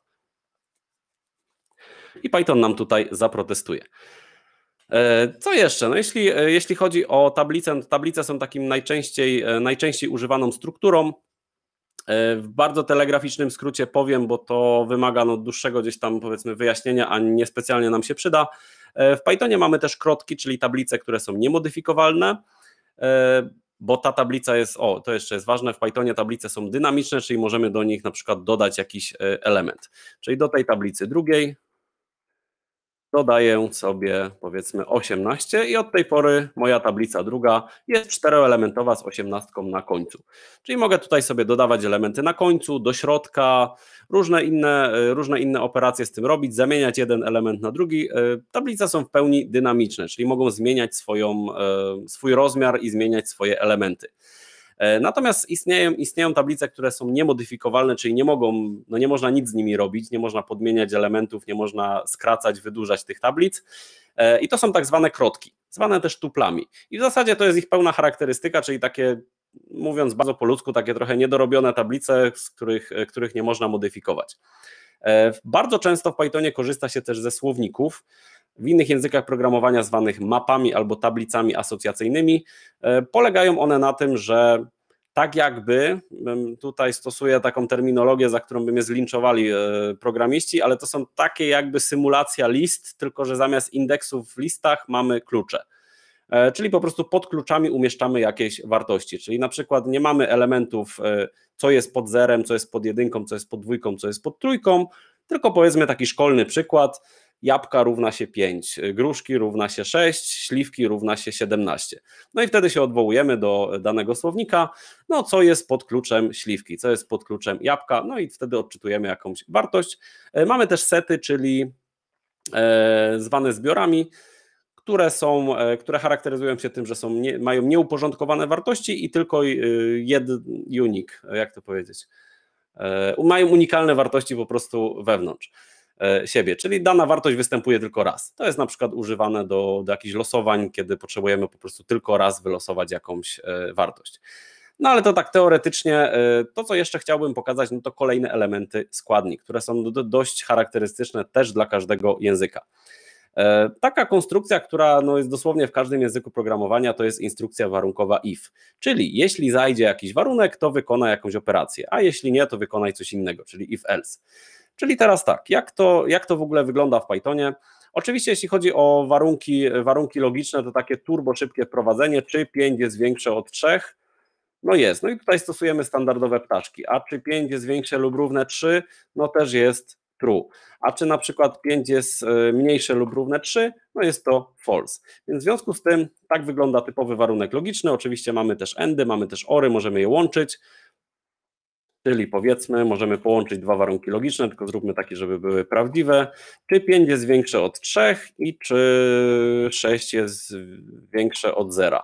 I Python nam tutaj zaprotestuje. E, co jeszcze? No jeśli, e, jeśli chodzi o tablicę, tablice są takim najczęściej, e, najczęściej używaną strukturą. W bardzo telegraficznym skrócie powiem, bo to wymaga no, dłuższego gdzieś tam powiedzmy wyjaśnienia, a niespecjalnie nam się przyda. W Pythonie mamy też krotki, czyli tablice, które są niemodyfikowalne, bo ta tablica jest, o to jeszcze jest ważne, w Pythonie tablice są dynamiczne, czyli możemy do nich na przykład dodać jakiś element. Czyli do tej tablicy drugiej dodaję sobie powiedzmy 18 i od tej pory moja tablica druga jest czteroelementowa z 18 na końcu. Czyli mogę tutaj sobie dodawać elementy na końcu, do środka, różne inne, y, różne inne operacje z tym robić, zamieniać jeden element na drugi. Y, tablice są w pełni dynamiczne, czyli mogą zmieniać swoją, y, swój rozmiar i zmieniać swoje elementy. E, natomiast istnieją, istnieją tablice, które są niemodyfikowalne, czyli nie mogą, no nie można nic z nimi robić, nie można podmieniać elementów, nie można skracać, wydłużać tych tablic. E, I to są tak zwane krotki, zwane też tuplami. I w zasadzie to jest ich pełna charakterystyka, czyli takie mówiąc bardzo po ludzku, takie trochę niedorobione tablice, z których, e, których nie można modyfikować. Bardzo często w Pythonie korzysta się też ze słowników w innych językach programowania zwanych mapami albo tablicami asocjacyjnymi. E, polegają one na tym, że tak jakby, tutaj stosuję taką terminologię, za którą by mnie zlinczowali e, programiści, ale to są takie jakby symulacja list, tylko że zamiast indeksów w listach mamy klucze. E, czyli po prostu pod kluczami umieszczamy jakieś wartości. Czyli na przykład nie mamy elementów, co jest pod zerem, co jest pod jedynką, co jest pod dwójką, co jest pod trójką, tylko powiedzmy taki szkolny przykład jabłka równa się 5, gruszki równa się 6, śliwki równa się 17. No i wtedy się odwołujemy do danego słownika, no co jest pod kluczem śliwki, co jest pod kluczem jabłka, no i wtedy odczytujemy jakąś wartość. E, mamy też sety, czyli e, zwane zbiorami, które, są, e, które charakteryzują się tym, że są nie, mają nieuporządkowane wartości i tylko jeden unik, jak to powiedzieć, mają unikalne wartości po prostu wewnątrz. E, siebie, czyli dana wartość występuje tylko raz. To jest na przykład używane do, do jakichś losowań, kiedy potrzebujemy po prostu tylko raz wylosować jakąś e, wartość. No ale to tak teoretycznie. E, to, co jeszcze chciałbym pokazać, no to kolejne elementy składni, które są dość charakterystyczne też dla każdego języka. Taka konstrukcja, która no jest dosłownie w każdym języku programowania, to jest instrukcja warunkowa if. Czyli jeśli zajdzie jakiś warunek, to wykona jakąś operację, a jeśli nie, to wykonaj coś innego, czyli if else. Czyli teraz tak, jak to, jak to w ogóle wygląda w Pythonie? Oczywiście, jeśli chodzi o warunki, warunki logiczne, to takie turbo szybkie wprowadzenie, czy 5 jest większe od 3, no jest. No i tutaj stosujemy standardowe ptaszki. A czy 5 jest większe lub równe 3, no też jest true. A czy na przykład 5 jest e, mniejsze lub równe 3, no jest to false. Więc w związku z tym tak wygląda typowy warunek logiczny. Oczywiście mamy też endy, mamy też ory, możemy je łączyć. Czyli powiedzmy, możemy połączyć dwa warunki logiczne, tylko zróbmy takie, żeby były prawdziwe. Czy 5 jest większe od 3 i czy 6 jest większe od 0.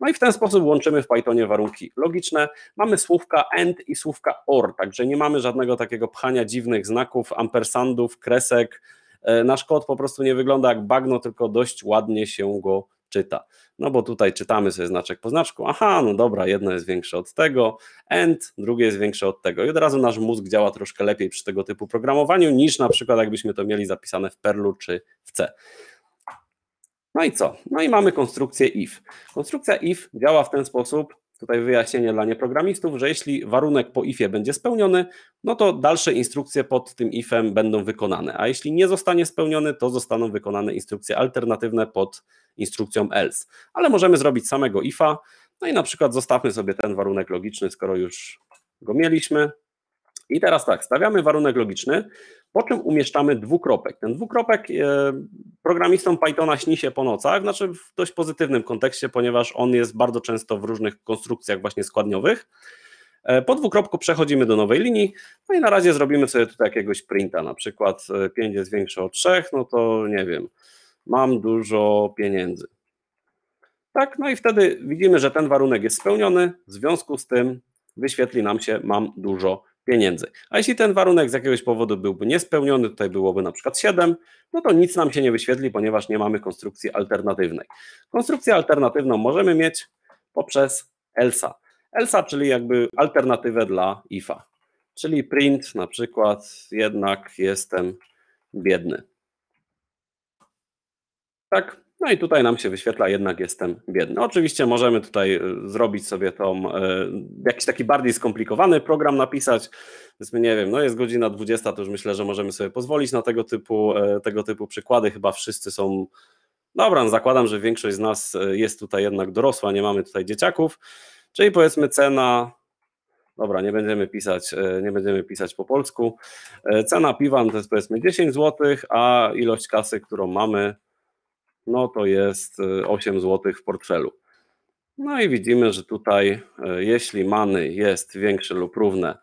No i w ten sposób łączymy w Pythonie warunki logiczne. Mamy słówka AND i słówka OR, także nie mamy żadnego takiego pchania dziwnych znaków, ampersandów, kresek. E, nasz kod po prostu nie wygląda jak bagno, tylko dość ładnie się go czyta. No bo tutaj czytamy sobie znaczek po znaczku. Aha, no dobra, jedno jest większe od tego, and, drugie jest większe od tego. I od razu nasz mózg działa troszkę lepiej przy tego typu programowaniu niż na przykład jakbyśmy to mieli zapisane w Perlu czy w C. No i co? No i mamy konstrukcję if. Konstrukcja if działa w ten sposób, tutaj wyjaśnienie dla nieprogramistów, że jeśli warunek po ifie będzie spełniony, no to dalsze instrukcje pod tym ifem będą wykonane, a jeśli nie zostanie spełniony, to zostaną wykonane instrukcje alternatywne pod instrukcją else. Ale możemy zrobić samego ifa, no i na przykład zostawmy sobie ten warunek logiczny, skoro już go mieliśmy, i teraz tak, stawiamy warunek logiczny, po czym umieszczamy dwukropek. Ten dwukropek e, programistom Pythona śni się po nocach, znaczy w dość pozytywnym kontekście, ponieważ on jest bardzo często w różnych konstrukcjach właśnie składniowych. E, po dwukropku przechodzimy do nowej linii, no i na razie zrobimy sobie tutaj jakiegoś printa, na przykład 5 e, jest większe od 3, no to nie wiem, mam dużo pieniędzy. Tak, no i wtedy widzimy, że ten warunek jest spełniony, w związku z tym wyświetli nam się mam dużo pieniędzy. A jeśli ten warunek z jakiegoś powodu byłby niespełniony, tutaj byłoby na przykład 7, no to nic nam się nie wyświetli, ponieważ nie mamy konstrukcji alternatywnej. Konstrukcję alternatywną możemy mieć poprzez ELSA. ELSA, czyli jakby alternatywę dla IFA, czyli print na przykład jednak jestem biedny. Tak? No i tutaj nam się wyświetla, jednak jestem biedny. Oczywiście możemy tutaj y, zrobić sobie tą, y, jakiś taki bardziej skomplikowany program napisać. Powiedzmy, nie wiem, no jest godzina 20, to już myślę, że możemy sobie pozwolić na tego typu, e, tego typu przykłady. Chyba wszyscy są. Dobra, no zakładam, że większość z nas e, jest tutaj jednak dorosła, nie mamy tutaj dzieciaków. Czyli powiedzmy cena dobra, nie będziemy pisać, e, nie będziemy pisać po polsku. Cena piwa to jest powiedzmy 10 zł, a ilość kasy, którą mamy, no to jest 8 y, zł w portfelu. No i widzimy, że tutaj, y, jeśli many jest większe lub równe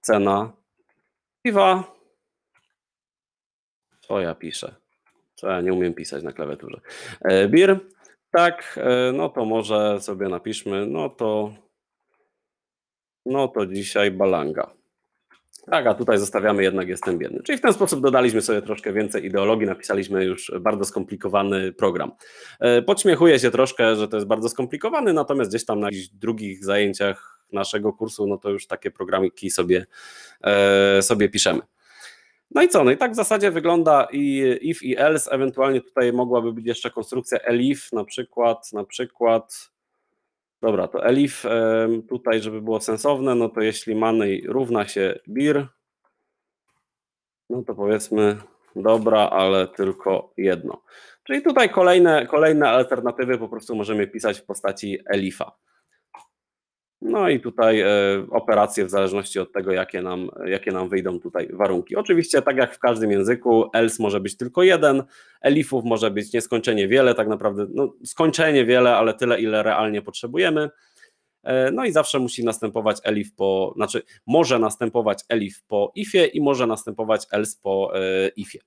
cena piwa, co ja piszę? Co ja nie umiem pisać na klawiaturze. E, bir, tak, e, no to może sobie napiszmy, no to, no to dzisiaj balanga. Tak, a tutaj zostawiamy jednak jestem biedny. Czyli w ten sposób dodaliśmy sobie troszkę więcej ideologii, napisaliśmy już bardzo skomplikowany program. E, podśmiechuję się troszkę, że to jest bardzo skomplikowany, natomiast gdzieś tam na jakichś drugich zajęciach naszego kursu, no to już takie programiki sobie, e, sobie piszemy. No i co? No i tak w zasadzie wygląda i if i else, ewentualnie tutaj mogłaby być jeszcze konstrukcja elif, na przykład, na przykład Dobra, to elif tutaj, żeby było sensowne, no to jeśli money równa się bir, no to powiedzmy dobra, ale tylko jedno. Czyli tutaj kolejne, kolejne alternatywy po prostu możemy pisać w postaci elifa. No i tutaj e, operacje w zależności od tego, jakie nam, jakie nam wyjdą tutaj warunki. Oczywiście, tak jak w każdym języku, else może być tylko jeden, elifów może być nieskończenie wiele, tak naprawdę no, skończenie wiele, ale tyle, ile realnie potrzebujemy. E, no i zawsze musi następować elif po, znaczy może następować elif po ifie i może następować else po e, ifie.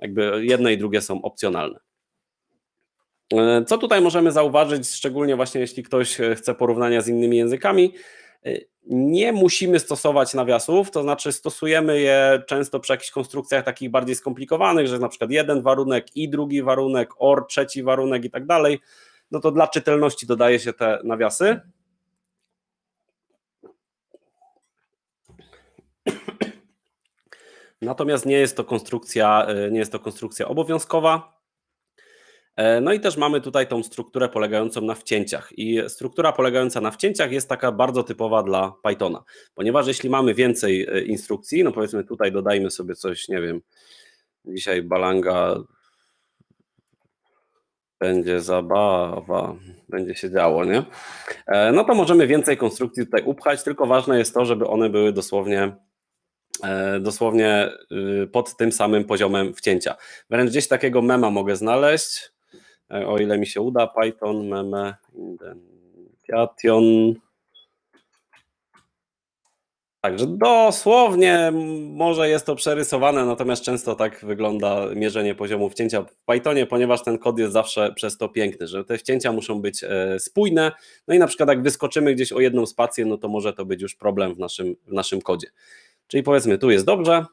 Jakby jedne i drugie są opcjonalne. E, co tutaj możemy zauważyć, szczególnie właśnie jeśli ktoś e, chce porównania z innymi językami? E, nie musimy stosować nawiasów, to znaczy stosujemy je często przy jakichś konstrukcjach takich bardziej skomplikowanych, że na przykład jeden warunek i drugi warunek, or trzeci warunek i tak dalej. No to dla czytelności dodaje się te nawiasy. Natomiast nie jest to konstrukcja, nie jest to konstrukcja obowiązkowa. E, no i też mamy tutaj tą strukturę polegającą na wcięciach. I struktura polegająca na wcięciach jest taka bardzo typowa dla Pythona, ponieważ jeśli mamy więcej e, instrukcji, no powiedzmy tutaj dodajmy sobie coś, nie wiem, dzisiaj balanga będzie zabawa, będzie się działo, nie? E, no to możemy więcej konstrukcji tutaj upchać, tylko ważne jest to, żeby one były dosłownie dosłownie y, pod tym samym poziomem wcięcia. Wręcz gdzieś takiego mema mogę znaleźć. E, o ile mi się uda, Python, meme, indentation. Także dosłownie może jest to przerysowane, natomiast często tak wygląda mierzenie poziomu wcięcia w Pythonie, ponieważ ten kod jest zawsze przez to piękny, że te wcięcia muszą być e, spójne. No i na przykład jak wyskoczymy gdzieś o jedną spację, no to może to być już problem w naszym, w naszym kodzie. Czyli powiedzmy, tu jest dobrze,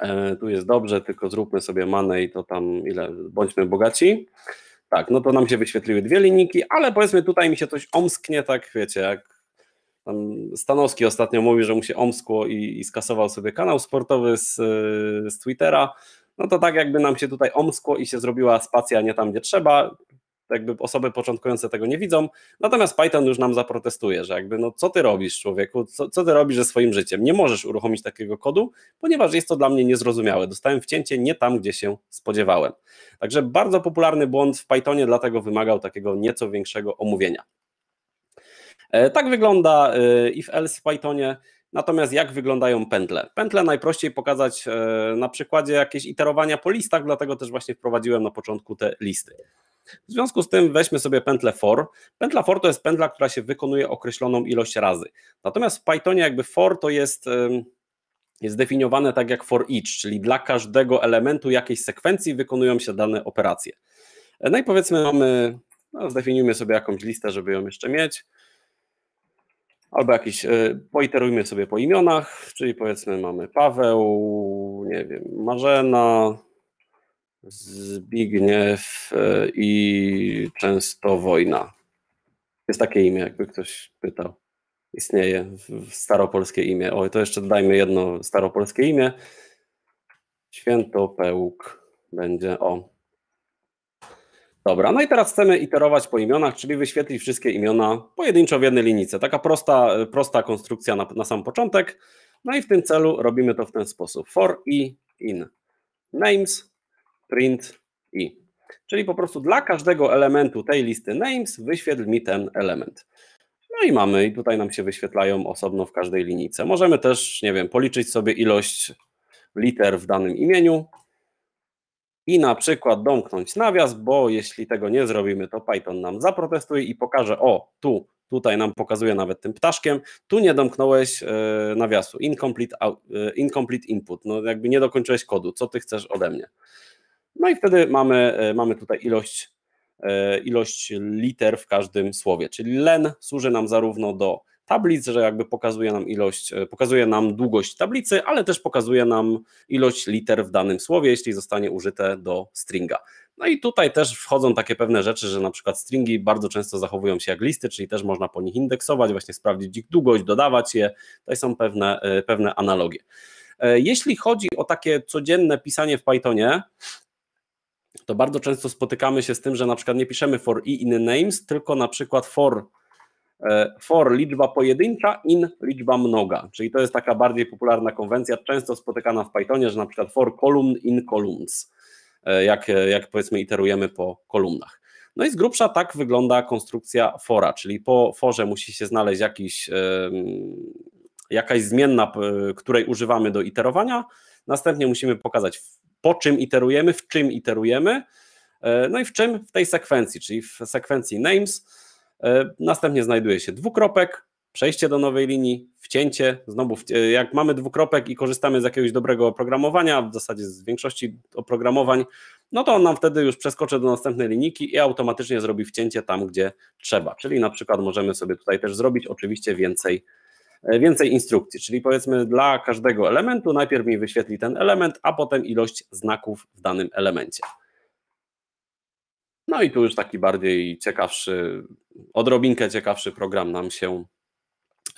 E, tu jest dobrze, tylko zróbmy sobie money, to tam ile, bądźmy bogaci. Tak, no to nam się wyświetliły dwie linijki, ale powiedzmy tutaj mi się coś omsknie, tak wiecie, jak Stanowski ostatnio mówił, że mu się omskło i, i skasował sobie kanał sportowy z, z Twittera, no to tak jakby nam się tutaj omskło i się zrobiła spacja nie tam, gdzie trzeba, jakby osoby początkujące tego nie widzą. Natomiast Python już nam zaprotestuje, że jakby no co ty robisz człowieku, co, co ty robisz ze swoim życiem? Nie możesz uruchomić takiego kodu, ponieważ jest to dla mnie niezrozumiałe. Dostałem wcięcie nie tam, gdzie się spodziewałem. Także bardzo popularny błąd w Pythonie, dlatego wymagał takiego nieco większego omówienia. E, tak wygląda e, if else w Pythonie. Natomiast jak wyglądają pętle? Pętle najprościej pokazać e, na przykładzie jakieś iterowania po listach, dlatego też właśnie wprowadziłem na początku te listy. W związku z tym weźmy sobie pętlę for. Pętla for to jest pętla, która się wykonuje określoną ilość razy. Natomiast w Pythonie jakby for to jest e, jest definiowane tak jak for each, czyli dla każdego elementu jakiejś sekwencji wykonują się dane operacje. E, no i powiedzmy mamy, no zdefiniujmy sobie jakąś listę, żeby ją jeszcze mieć albo jakiś, y, poiterujmy sobie po imionach, czyli powiedzmy mamy Paweł, nie wiem, Marzena, Zbigniew y, i często wojna. Jest takie imię, jakby ktoś pytał. Istnieje staropolskie imię. Oj, to jeszcze dodajmy jedno staropolskie imię. Świętopełk będzie. O, Dobra, no i teraz chcemy iterować po imionach, czyli wyświetlić wszystkie imiona pojedynczo w jednej linijce. Taka prosta, e, prosta konstrukcja na, na sam początek. No i w tym celu robimy to w ten sposób. For i in names print i. Czyli po prostu dla każdego elementu tej listy names wyświetl mi ten element. No i mamy, i tutaj nam się wyświetlają osobno w każdej linijce. Możemy też, nie wiem, policzyć sobie ilość liter w danym imieniu, i na przykład domknąć nawias, bo jeśli tego nie zrobimy, to Python nam zaprotestuje i pokaże, o, tu, tutaj nam pokazuje nawet tym ptaszkiem, tu nie domknąłeś e, nawiasu, incomplete, e, incomplete input, no jakby nie dokończyłeś kodu, co ty chcesz ode mnie. No i wtedy mamy, e, mamy tutaj ilość, ilość liter w każdym słowie, czyli len służy nam zarówno do tablic, że jakby pokazuje nam ilość, e, pokazuje nam długość tablicy, ale też pokazuje nam ilość liter w danym słowie, jeśli zostanie użyte do stringa. No i tutaj też wchodzą takie pewne rzeczy, że na przykład stringi bardzo często zachowują się jak listy, czyli też można po nich indeksować, właśnie sprawdzić ich długość, dodawać je. Tutaj są pewne, e, pewne analogie. E, jeśli chodzi o takie codzienne pisanie w Pythonie, to bardzo często spotykamy się z tym, że na przykład nie piszemy for i in names, tylko na przykład for E, for liczba pojedyncza, in liczba mnoga. Czyli to jest taka bardziej popularna konwencja, często spotykana w Pythonie, że na przykład for column in columns, e, jak, e, jak powiedzmy iterujemy po kolumnach. No i z grubsza tak wygląda konstrukcja fora, czyli po forze musi się znaleźć jakiś, jakaś zmienna, której używamy do iterowania. Następnie musimy pokazać, po czym iterujemy, w czym iterujemy, no i w czym w tej sekwencji, czyli w sekwencji names E, następnie znajduje się dwukropek, przejście do nowej linii, wcięcie. Znowu, e, jak mamy dwukropek i korzystamy z jakiegoś dobrego oprogramowania, w zasadzie z większości oprogramowań, no to on nam wtedy już przeskoczy do następnej linijki i automatycznie zrobi wcięcie tam, gdzie trzeba. Czyli na przykład możemy sobie tutaj też zrobić oczywiście więcej, e, więcej instrukcji. Czyli powiedzmy dla każdego elementu najpierw mi wyświetli ten element, a potem ilość znaków w danym elemencie. No i tu już taki bardziej ciekawszy, odrobinkę ciekawszy program nam się,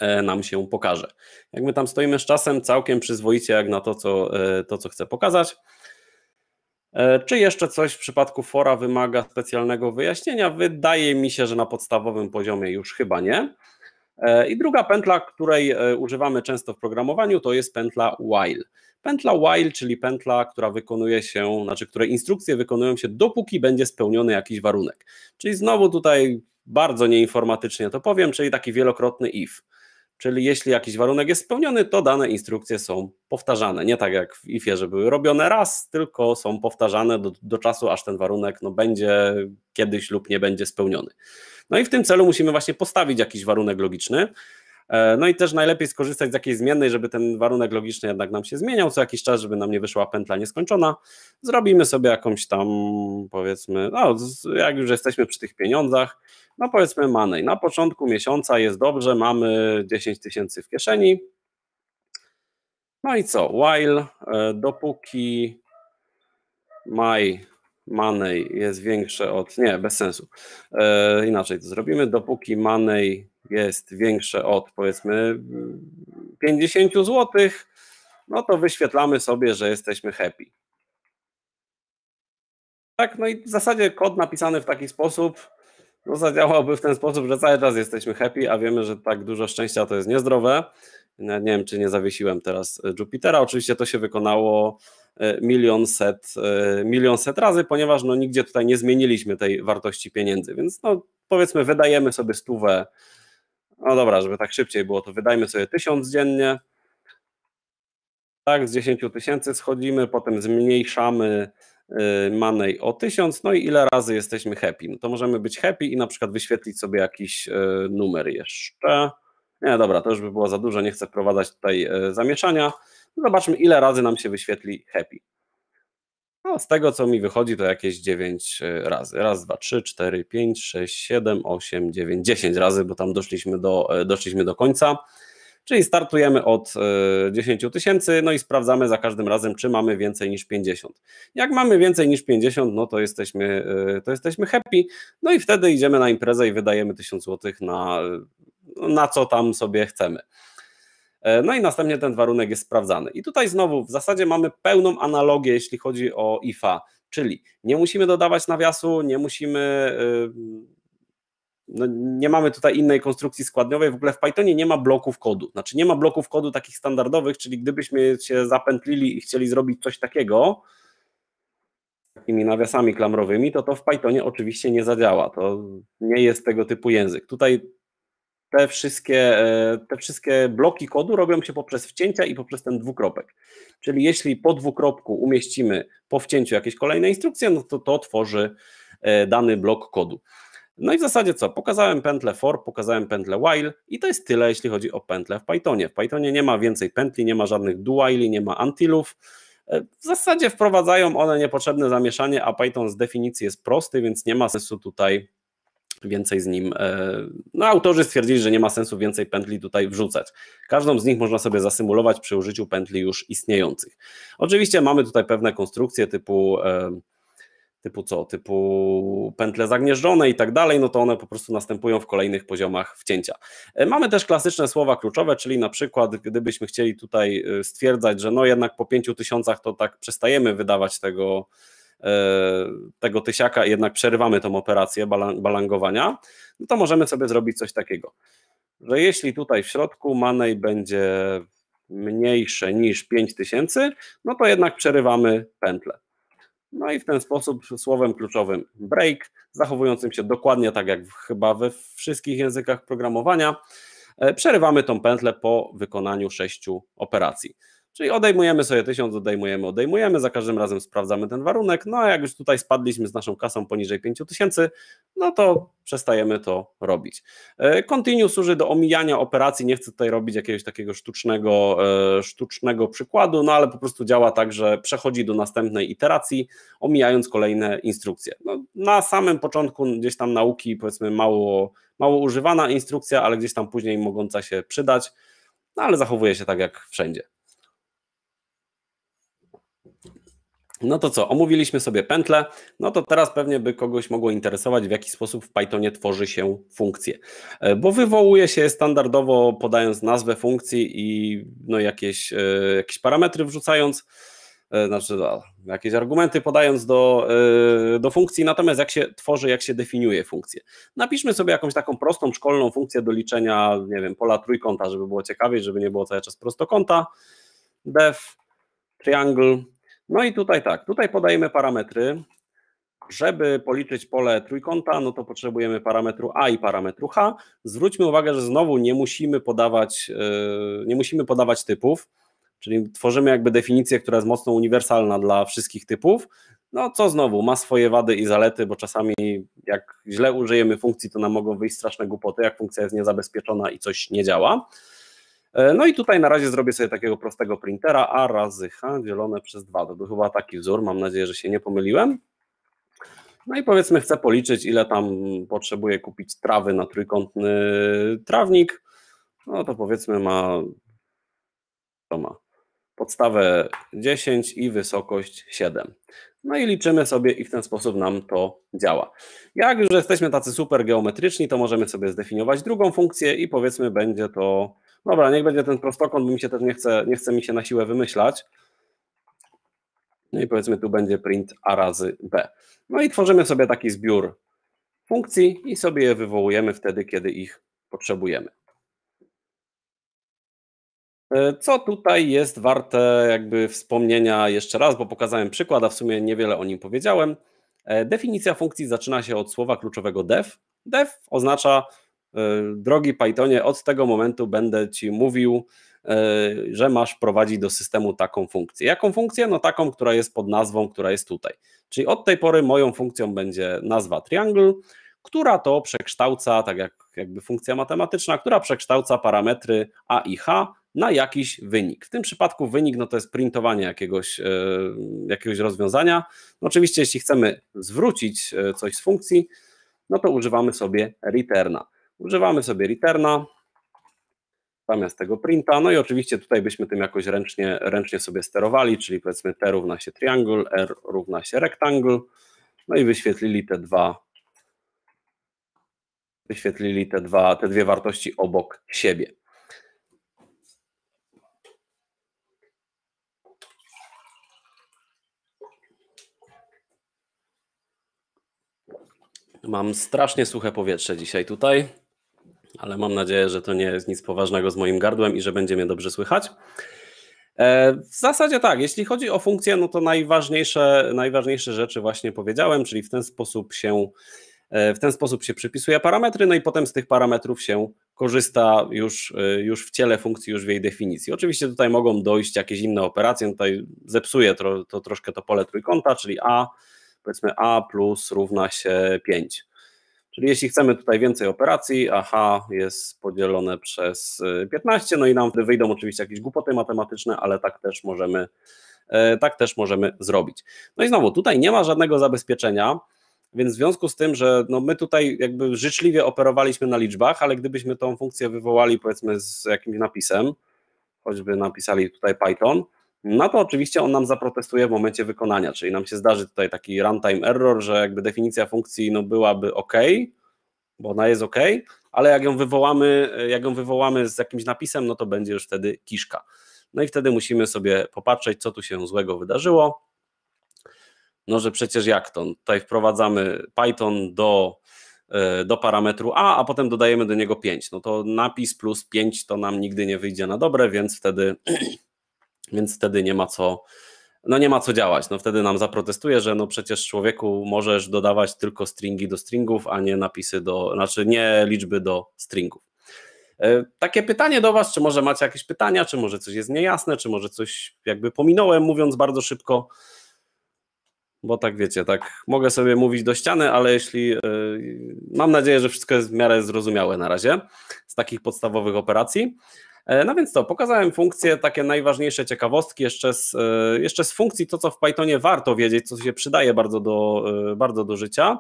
e, nam się pokaże. Jak my tam stoimy z czasem, całkiem przyzwoicie jak na to, co, e, to, co chcę pokazać. E, czy jeszcze coś w przypadku fora wymaga specjalnego wyjaśnienia? Wydaje mi się, że na podstawowym poziomie już chyba nie. E, I druga pętla, której e, używamy często w programowaniu, to jest pętla while. Pętla while, czyli pętla, która wykonuje się, znaczy której instrukcje wykonują się dopóki będzie spełniony jakiś warunek. Czyli znowu tutaj bardzo nieinformatycznie to powiem, czyli taki wielokrotny if. Czyli jeśli jakiś warunek jest spełniony, to dane instrukcje są powtarzane. Nie tak jak w IFie, że były robione raz, tylko są powtarzane do, do czasu, aż ten warunek no, będzie kiedyś lub nie będzie spełniony. No i w tym celu musimy właśnie postawić jakiś warunek logiczny. E, no i też najlepiej skorzystać z jakiejś zmiennej, żeby ten warunek logiczny jednak nam się zmieniał co jakiś czas, żeby nam nie wyszła pętla nieskończona. Zrobimy sobie jakąś tam, powiedzmy, no jak już jesteśmy przy tych pieniądzach, no powiedzmy money. Na początku miesiąca jest dobrze, mamy 10 tysięcy w kieszeni. No i co? While, e, dopóki my money jest większe od. Nie, bez sensu. E, inaczej to zrobimy. Dopóki money jest większe od powiedzmy 50 zł, no to wyświetlamy sobie, że jesteśmy happy. Tak, no i w zasadzie kod napisany w taki sposób no zadziałałby w ten sposób, że cały czas jesteśmy happy, a wiemy, że tak dużo szczęścia to jest niezdrowe. Nie, nie wiem, czy nie zawiesiłem teraz Jupitera. Oczywiście to się wykonało E, milion set, e, milion set razy, ponieważ no, nigdzie tutaj nie zmieniliśmy tej wartości pieniędzy, więc no, powiedzmy wydajemy sobie stówę, no dobra, żeby tak szybciej było, to wydajmy sobie tysiąc dziennie, tak, z 10 tysięcy schodzimy, potem zmniejszamy e, money o 1000, no i ile razy jesteśmy happy. No to możemy być happy i na przykład wyświetlić sobie jakiś numer jeszcze. Nie, dobra, to już by było za dużo, nie chcę wprowadzać tutaj zamieszania. Zobaczmy, ile razy nam się wyświetli happy. No, z tego, co mi wychodzi, to jakieś 9 e, razy. Raz, dwa, trzy, cztery, pięć, sześć, siedem, osiem, dziewięć, dziesięć razy, bo tam doszliśmy do, e, doszliśmy do końca. Czyli startujemy od 10 e, tysięcy, no i sprawdzamy za każdym razem, czy mamy więcej niż 50. Jak mamy więcej niż 50, no to jesteśmy, to jesteśmy happy, no i wtedy idziemy na imprezę i wydajemy 1000 zł na, no, na co tam sobie chcemy. E, no i następnie ten warunek jest sprawdzany. I tutaj znowu w zasadzie mamy pełną analogię, jeśli chodzi o IFA, czyli nie musimy dodawać nawiasu, nie musimy. Y, no, nie mamy tutaj innej konstrukcji składniowej. W ogóle w Pythonie nie ma bloków kodu. Znaczy nie ma bloków kodu takich standardowych, czyli gdybyśmy się zapętlili i chcieli zrobić coś takiego, takimi nawiasami klamrowymi, to to w Pythonie oczywiście nie zadziała. To nie jest tego typu język. Tutaj te wszystkie, e, te wszystkie bloki kodu robią się poprzez wcięcia i poprzez ten dwukropek. Czyli jeśli po dwukropku umieścimy po wcięciu jakieś kolejne instrukcje, no to to tworzy e, dany blok kodu. No i w zasadzie co? Pokazałem pętlę for, pokazałem pętlę while i to jest tyle, jeśli chodzi o pętlę w Pythonie. W Pythonie nie ma więcej pętli, nie ma żadnych do while, nie ma antilów. E, w zasadzie wprowadzają one niepotrzebne zamieszanie, a Python z definicji jest prosty, więc nie ma sensu tutaj więcej z nim. E, no, autorzy stwierdzili, że nie ma sensu więcej pętli tutaj wrzucać. Każdą z nich można sobie zasymulować przy użyciu pętli już istniejących. Oczywiście mamy tutaj pewne konstrukcje typu e, typu co, typu pętle zagnieżdżone i tak dalej, no to one po prostu następują w kolejnych poziomach wcięcia. E, mamy też klasyczne słowa kluczowe, czyli na przykład gdybyśmy chcieli tutaj stwierdzać, że no jednak po pięciu tysiącach to tak przestajemy wydawać tego E, tego tysiaka jednak przerywamy tą operację balangowania, no to możemy sobie zrobić coś takiego, że jeśli tutaj w środku money będzie mniejsze niż 5000, no to jednak przerywamy pętlę. No i w ten sposób słowem kluczowym break, zachowującym się dokładnie tak jak chyba we wszystkich językach programowania, e, przerywamy tą pętlę po wykonaniu sześciu operacji. Czyli odejmujemy sobie 1000, odejmujemy, odejmujemy, za każdym razem sprawdzamy ten warunek. No a jak już tutaj spadliśmy z naszą kasą poniżej 5000, no to przestajemy to robić. E, continue służy do omijania operacji, nie chcę tutaj robić jakiegoś takiego sztucznego, e, sztucznego przykładu, no ale po prostu działa tak, że przechodzi do następnej iteracji, omijając kolejne instrukcje. No, na samym początku gdzieś tam nauki powiedzmy mało, mało używana instrukcja, ale gdzieś tam później mogąca się przydać, no ale zachowuje się tak jak wszędzie. No to co, omówiliśmy sobie pętle. no to teraz pewnie by kogoś mogło interesować, w jaki sposób w Pythonie tworzy się funkcję, e, bo wywołuje się standardowo podając nazwę funkcji i no jakieś, e, jakieś parametry wrzucając, e, znaczy no, jakieś argumenty podając do, do funkcji, natomiast jak się tworzy, jak się definiuje funkcję. Napiszmy sobie jakąś taką prostą, szkolną funkcję do liczenia, nie wiem, pola trójkąta, żeby było ciekawiej, żeby nie było cały czas prostokąta, def, triangle, no i tutaj tak, tutaj podajemy parametry. Żeby policzyć pole trójkąta, no to potrzebujemy parametru a i parametru h. Zwróćmy uwagę, że znowu nie musimy podawać, yy, nie musimy podawać typów, czyli tworzymy jakby definicję, która jest mocno uniwersalna dla wszystkich typów. No co znowu, ma swoje wady i zalety, bo czasami jak źle użyjemy funkcji, to nam mogą wyjść straszne głupoty, jak funkcja jest niezabezpieczona i coś nie działa. E, no i tutaj na razie zrobię sobie takiego prostego printera, a razy h dzielone przez 2. To był chyba taki wzór, mam nadzieję, że się nie pomyliłem. No i powiedzmy chcę policzyć, ile tam potrzebuję kupić trawy na trójkątny trawnik. No to powiedzmy ma, to ma podstawę 10 i wysokość 7. No i liczymy sobie i w ten sposób nam to działa. Jak już jesteśmy tacy super geometryczni, to możemy sobie zdefiniować drugą funkcję i powiedzmy będzie to Dobra, niech będzie ten prostokąt, bo mi się też nie chce, nie chce mi się na siłę wymyślać. No i powiedzmy tu będzie print a razy b. No i tworzymy sobie taki zbiór funkcji i sobie je wywołujemy wtedy, kiedy ich potrzebujemy. E, co tutaj jest warte jakby wspomnienia jeszcze raz, bo pokazałem przykład, a w sumie niewiele o nim powiedziałem. E, definicja funkcji zaczyna się od słowa kluczowego def. Def oznacza E, drogi Pythonie, od tego momentu będę ci mówił, e, że masz prowadzić do systemu taką funkcję. Jaką funkcję? No taką, która jest pod nazwą, która jest tutaj. Czyli od tej pory moją funkcją będzie nazwa triangle, która to przekształca, tak jak jakby funkcja matematyczna, która przekształca parametry a i h na jakiś wynik. W tym przypadku wynik no to jest printowanie jakiegoś, e, jakiegoś rozwiązania. No oczywiście jeśli chcemy zwrócić coś z funkcji, no to używamy sobie returna. Używamy sobie returna, zamiast tego printa, no i oczywiście tutaj byśmy tym jakoś ręcznie, ręcznie sobie sterowali, czyli powiedzmy T równa się triangle, R równa się rectangle, no i wyświetlili te dwa, wyświetlili te, dwa, te dwie wartości obok siebie. Mam strasznie suche powietrze dzisiaj tutaj ale mam nadzieję, że to nie jest nic poważnego z moim gardłem i że będzie mnie dobrze słychać. E, w zasadzie tak, jeśli chodzi o funkcję, no to najważniejsze, najważniejsze rzeczy właśnie powiedziałem, czyli w ten sposób się e, w ten sposób się przypisuje parametry, no i potem z tych parametrów się korzysta już, e, już w ciele funkcji, już w jej definicji. Oczywiście tutaj mogą dojść jakieś inne operacje, no tutaj zepsuję to, to troszkę to pole trójkąta, czyli a, powiedzmy a plus równa się 5. Czyli jeśli chcemy tutaj więcej operacji, aha jest podzielone przez 15, y, no i nam wtedy wyjdą oczywiście jakieś głupoty matematyczne, ale tak też możemy, e, tak też możemy zrobić. No i znowu, tutaj nie ma żadnego zabezpieczenia, więc w związku z tym, że no my tutaj jakby życzliwie operowaliśmy na liczbach, ale gdybyśmy tą funkcję wywołali powiedzmy z jakimś napisem, choćby napisali tutaj Python, no to oczywiście on nam zaprotestuje w momencie wykonania, czyli nam się zdarzy tutaj taki runtime error, że jakby definicja funkcji no byłaby ok, bo ona jest ok, ale jak ją wywołamy, jak ją wywołamy z jakimś napisem, no to będzie już wtedy kiszka. No i wtedy musimy sobie popatrzeć, co tu się złego wydarzyło. No, że przecież jak to? Tutaj wprowadzamy Python do, e, do parametru A, a potem dodajemy do niego 5. No to napis plus 5 to nam nigdy nie wyjdzie na dobre, więc wtedy więc wtedy nie ma co, no nie ma co działać. No wtedy nam zaprotestuje, że no przecież człowieku możesz dodawać tylko stringi do stringów, a nie napisy do, znaczy nie liczby do stringów. E, takie pytanie do Was, czy może macie jakieś pytania, czy może coś jest niejasne, czy może coś jakby pominąłem, mówiąc bardzo szybko, bo tak wiecie, tak mogę sobie mówić do ściany, ale jeśli e, mam nadzieję, że wszystko jest w miarę zrozumiałe na razie z takich podstawowych operacji. E, no więc to, pokazałem funkcje, takie najważniejsze ciekawostki, jeszcze z, e, jeszcze z funkcji to, co w Pythonie warto wiedzieć, co się przydaje bardzo do, e, bardzo do życia.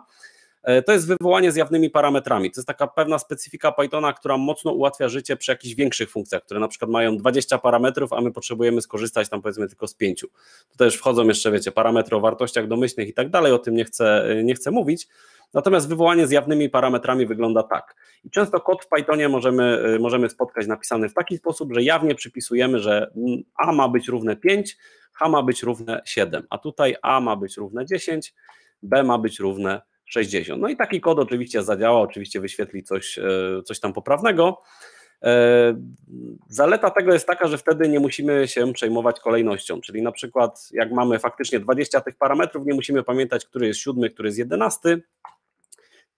To jest wywołanie z jawnymi parametrami. To jest taka pewna specyfika Pythona, która mocno ułatwia życie przy jakichś większych funkcjach, które na przykład mają 20 parametrów, a my potrzebujemy skorzystać tam powiedzmy tylko z pięciu. Tutaj już wchodzą jeszcze, wiecie, parametry o wartościach domyślnych i tak dalej, o tym nie chcę, nie chcę mówić. Natomiast wywołanie z jawnymi parametrami wygląda tak. I często kod w Pythonie możemy, y, możemy spotkać napisany w taki sposób, że jawnie przypisujemy, że a ma być równe 5, h ma być równe 7, a tutaj a ma być równe 10, b ma być równe 60. No i taki kod oczywiście zadziała, oczywiście wyświetli coś, y, coś tam poprawnego. Y, zaleta tego jest taka, że wtedy nie musimy się przejmować kolejnością, czyli na przykład jak mamy faktycznie 20 tych parametrów, nie musimy pamiętać, który jest siódmy, który jest jedenasty,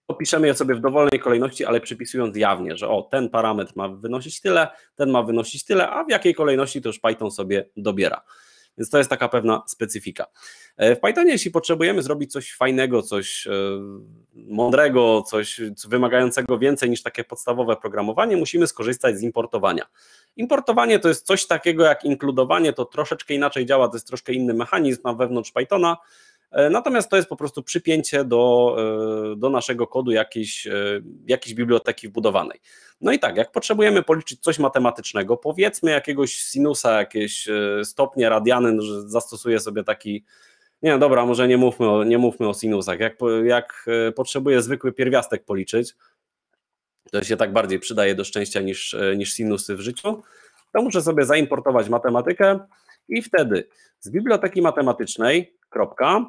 opiszemy je sobie w dowolnej kolejności, ale przypisując jawnie, że o, ten parametr ma wynosić tyle, ten ma wynosić tyle, a w jakiej kolejności to już Python sobie dobiera. Więc to jest taka pewna specyfika. E, w Pythonie, jeśli potrzebujemy zrobić coś fajnego, coś e, mądrego, coś wymagającego więcej niż takie podstawowe programowanie, musimy skorzystać z importowania. Importowanie to jest coś takiego jak inkludowanie, to troszeczkę inaczej działa, to jest troszkę inny mechanizm na wewnątrz Pythona. E, natomiast to jest po prostu przypięcie do, e, do naszego kodu jakiejś, e, jakiejś biblioteki wbudowanej. No i tak, jak potrzebujemy policzyć coś matematycznego, powiedzmy jakiegoś sinusa, jakieś stopnie radiany, że zastosuję sobie taki nie, dobra, może nie mówmy o, nie mówmy o sinusach. Jak, jak potrzebuję zwykły pierwiastek policzyć, to się tak bardziej przydaje do szczęścia niż, niż sinusy w życiu, to muszę sobie zaimportować matematykę i wtedy z biblioteki matematycznej kropka.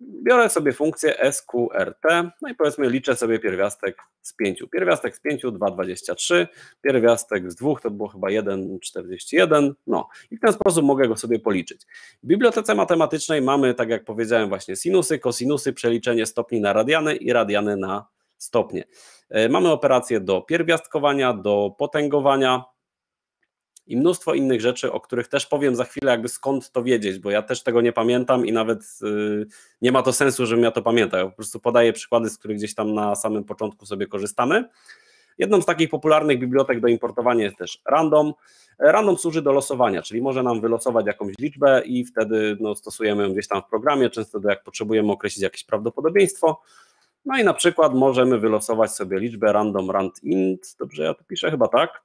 Biorę sobie funkcję sqrt, no i powiedzmy liczę sobie pierwiastek z 5. Pierwiastek z 5, 2,23, pierwiastek z 2 to było chyba 1,41, no i w ten sposób mogę go sobie policzyć. W bibliotece matematycznej mamy, tak jak powiedziałem, właśnie sinusy, kosinusy, przeliczenie stopni na radiany i radiany na stopnie. E, mamy operacje do pierwiastkowania, do potęgowania, i mnóstwo innych rzeczy, o których też powiem za chwilę, jakby skąd to wiedzieć, bo ja też tego nie pamiętam i nawet yy, nie ma to sensu, żebym ja to pamiętał. Ja po prostu podaję przykłady, z których gdzieś tam na samym początku sobie korzystamy. Jedną z takich popularnych bibliotek do importowania jest też Random. Random służy do losowania, czyli może nam wylosować jakąś liczbę i wtedy no, stosujemy ją gdzieś tam w programie, często do jak potrzebujemy określić jakieś prawdopodobieństwo. No i na przykład możemy wylosować sobie liczbę random rand int, dobrze ja to piszę, chyba tak,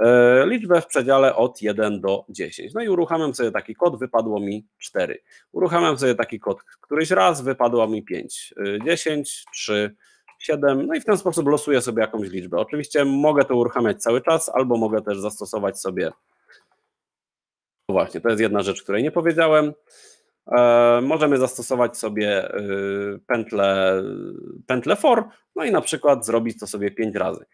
E, liczbę w przedziale od 1 do 10. No i uruchamiam sobie taki kod, wypadło mi 4. Uruchamiam sobie taki kod któryś raz, wypadło mi 5. 10, 3, 7, no i w ten sposób losuję sobie jakąś liczbę. Oczywiście mogę to uruchamiać cały czas, albo mogę też zastosować sobie. No Właśnie, to jest jedna rzecz, której nie powiedziałem. E, możemy zastosować sobie pętlę, y, pętlę for, no i na przykład zrobić to sobie 5 razy.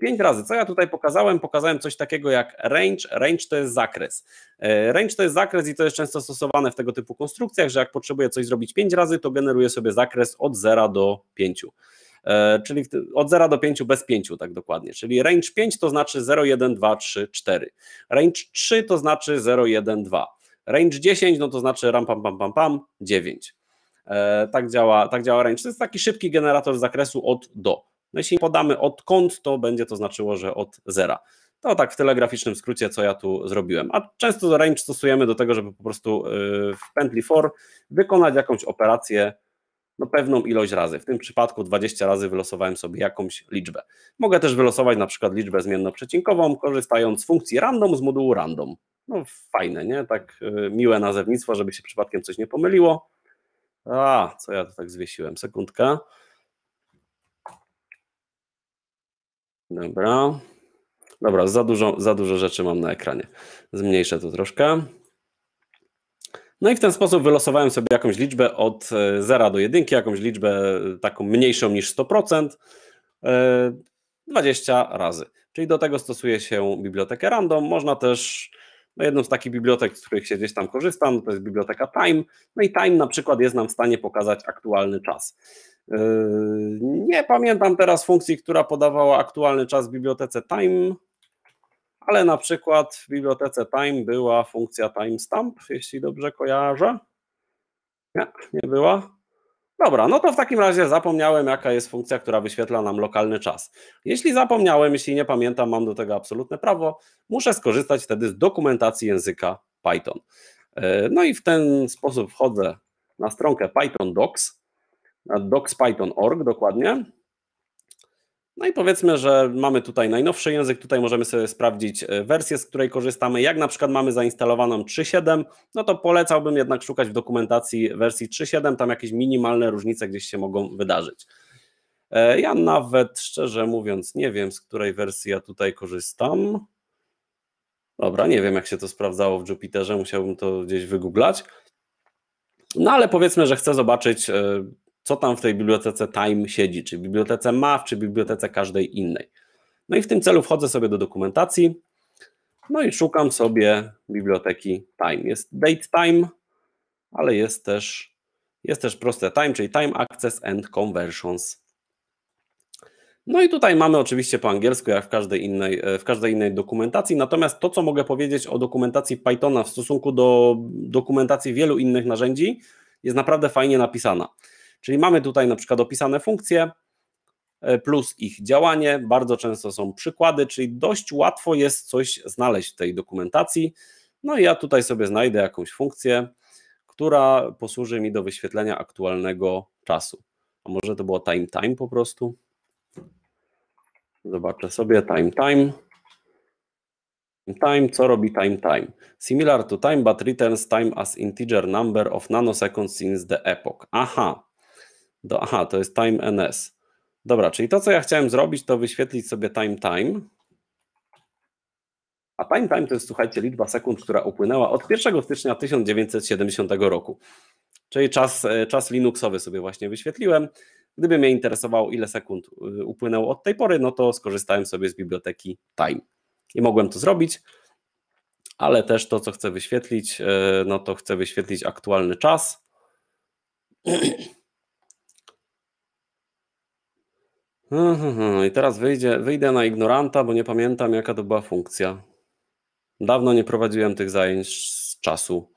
5 y, razy, co ja tutaj pokazałem? Pokazałem coś takiego jak range, range to jest zakres. Y, range to jest zakres i to jest często stosowane w tego typu konstrukcjach, że jak potrzebuję coś zrobić 5 razy, to generuję sobie zakres od 0 do 5 e, czyli od 0 do 5 bez 5 tak dokładnie, czyli range 5 to znaczy 0, 1, 2, 3, 4, range 3 to znaczy 0, 1, 2, Range 10, no to znaczy ram pam pam pam pam 9. E, tak działa, tak działa range. To jest taki szybki generator zakresu od do. No jeśli podamy od kąt, to będzie to znaczyło, że od zera. To tak w telegraficznym skrócie, co ja tu zrobiłem. A często range stosujemy do tego, żeby po prostu y, w pętli for wykonać jakąś operację no, pewną ilość razy. W tym przypadku 20 razy wylosowałem sobie jakąś liczbę. Mogę też wylosować na przykład liczbę zmienno-przecinkową, korzystając z funkcji random z modułu random. No fajne, nie? Tak y, miłe nazewnictwo, żeby się przypadkiem coś nie pomyliło. A, co ja to tak zwiesiłem? Sekundkę. Dobra. Dobra, za dużo, za dużo rzeczy mam na ekranie. Zmniejszę to troszkę. No i w ten sposób wylosowałem sobie jakąś liczbę od 0 e, do 1, jakąś liczbę e, taką mniejszą niż 100%, 20 e, razy. Czyli do tego stosuje się bibliotekę random. Można też, no jedną z takich bibliotek, z których się gdzieś tam korzystam, no, to jest biblioteka time. No i time na przykład jest nam w stanie pokazać aktualny czas. Nie pamiętam teraz funkcji, która podawała aktualny czas w bibliotece time ale na przykład w bibliotece Time była funkcja timestamp, jeśli dobrze kojarzę. Nie, nie była. Dobra, no to w takim razie zapomniałem, jaka jest funkcja, która wyświetla nam lokalny czas. Jeśli zapomniałem, jeśli nie pamiętam, mam do tego absolutne prawo, muszę skorzystać wtedy z dokumentacji języka Python. E, no i w ten sposób wchodzę na stronkę Python Docs, na docs.python.org dokładnie. No i powiedzmy, że mamy tutaj najnowszy język, tutaj możemy sobie sprawdzić e, wersję, z której korzystamy. Jak na przykład mamy zainstalowaną 3.7, no to polecałbym jednak szukać w dokumentacji wersji 3.7, tam jakieś minimalne różnice gdzieś się mogą wydarzyć. E, ja nawet szczerze mówiąc nie wiem, z której wersji ja tutaj korzystam. Dobra, nie wiem jak się to sprawdzało w Jupiterze, musiałbym to gdzieś wygooglać. No ale powiedzmy, że chcę zobaczyć e, co tam w tej bibliotece Time siedzi, czy bibliotece MAV, czy bibliotece każdej innej. No i w tym celu wchodzę sobie do dokumentacji, no i szukam sobie biblioteki Time. Jest date time, ale jest też, jest też proste time, czyli time access and conversions. No i tutaj mamy oczywiście po angielsku, jak w każdej innej, w każdej innej dokumentacji. Natomiast to, co mogę powiedzieć o dokumentacji Pythona w stosunku do dokumentacji wielu innych narzędzi, jest naprawdę fajnie napisana. Czyli mamy tutaj na przykład opisane funkcje e, plus ich działanie, bardzo często są przykłady, czyli dość łatwo jest coś znaleźć w tej dokumentacji. No i ja tutaj sobie znajdę jakąś funkcję, która posłuży mi do wyświetlenia aktualnego czasu. A może to było time time po prostu? Zobaczę sobie time time. Time, co robi time time? Similar to time, but returns time as integer number of nanoseconds since the epoch. Aha, do, aha, to jest time ns. Dobra, czyli to, co ja chciałem zrobić, to wyświetlić sobie time time. A time time to jest, słuchajcie, liczba sekund, która upłynęła od 1 stycznia 1970 roku. Czyli czas, e, czas Linuxowy sobie właśnie wyświetliłem. Gdyby mnie interesowało, ile sekund e, upłynęło od tej pory, no to skorzystałem sobie z biblioteki time. I mogłem to zrobić, ale też to, co chcę wyświetlić, e, no to chcę wyświetlić aktualny czas. Mhm, I teraz wyjdzie, wyjdę na ignoranta, bo nie pamiętam, jaka to była funkcja. Dawno nie prowadziłem tych zajęć z czasu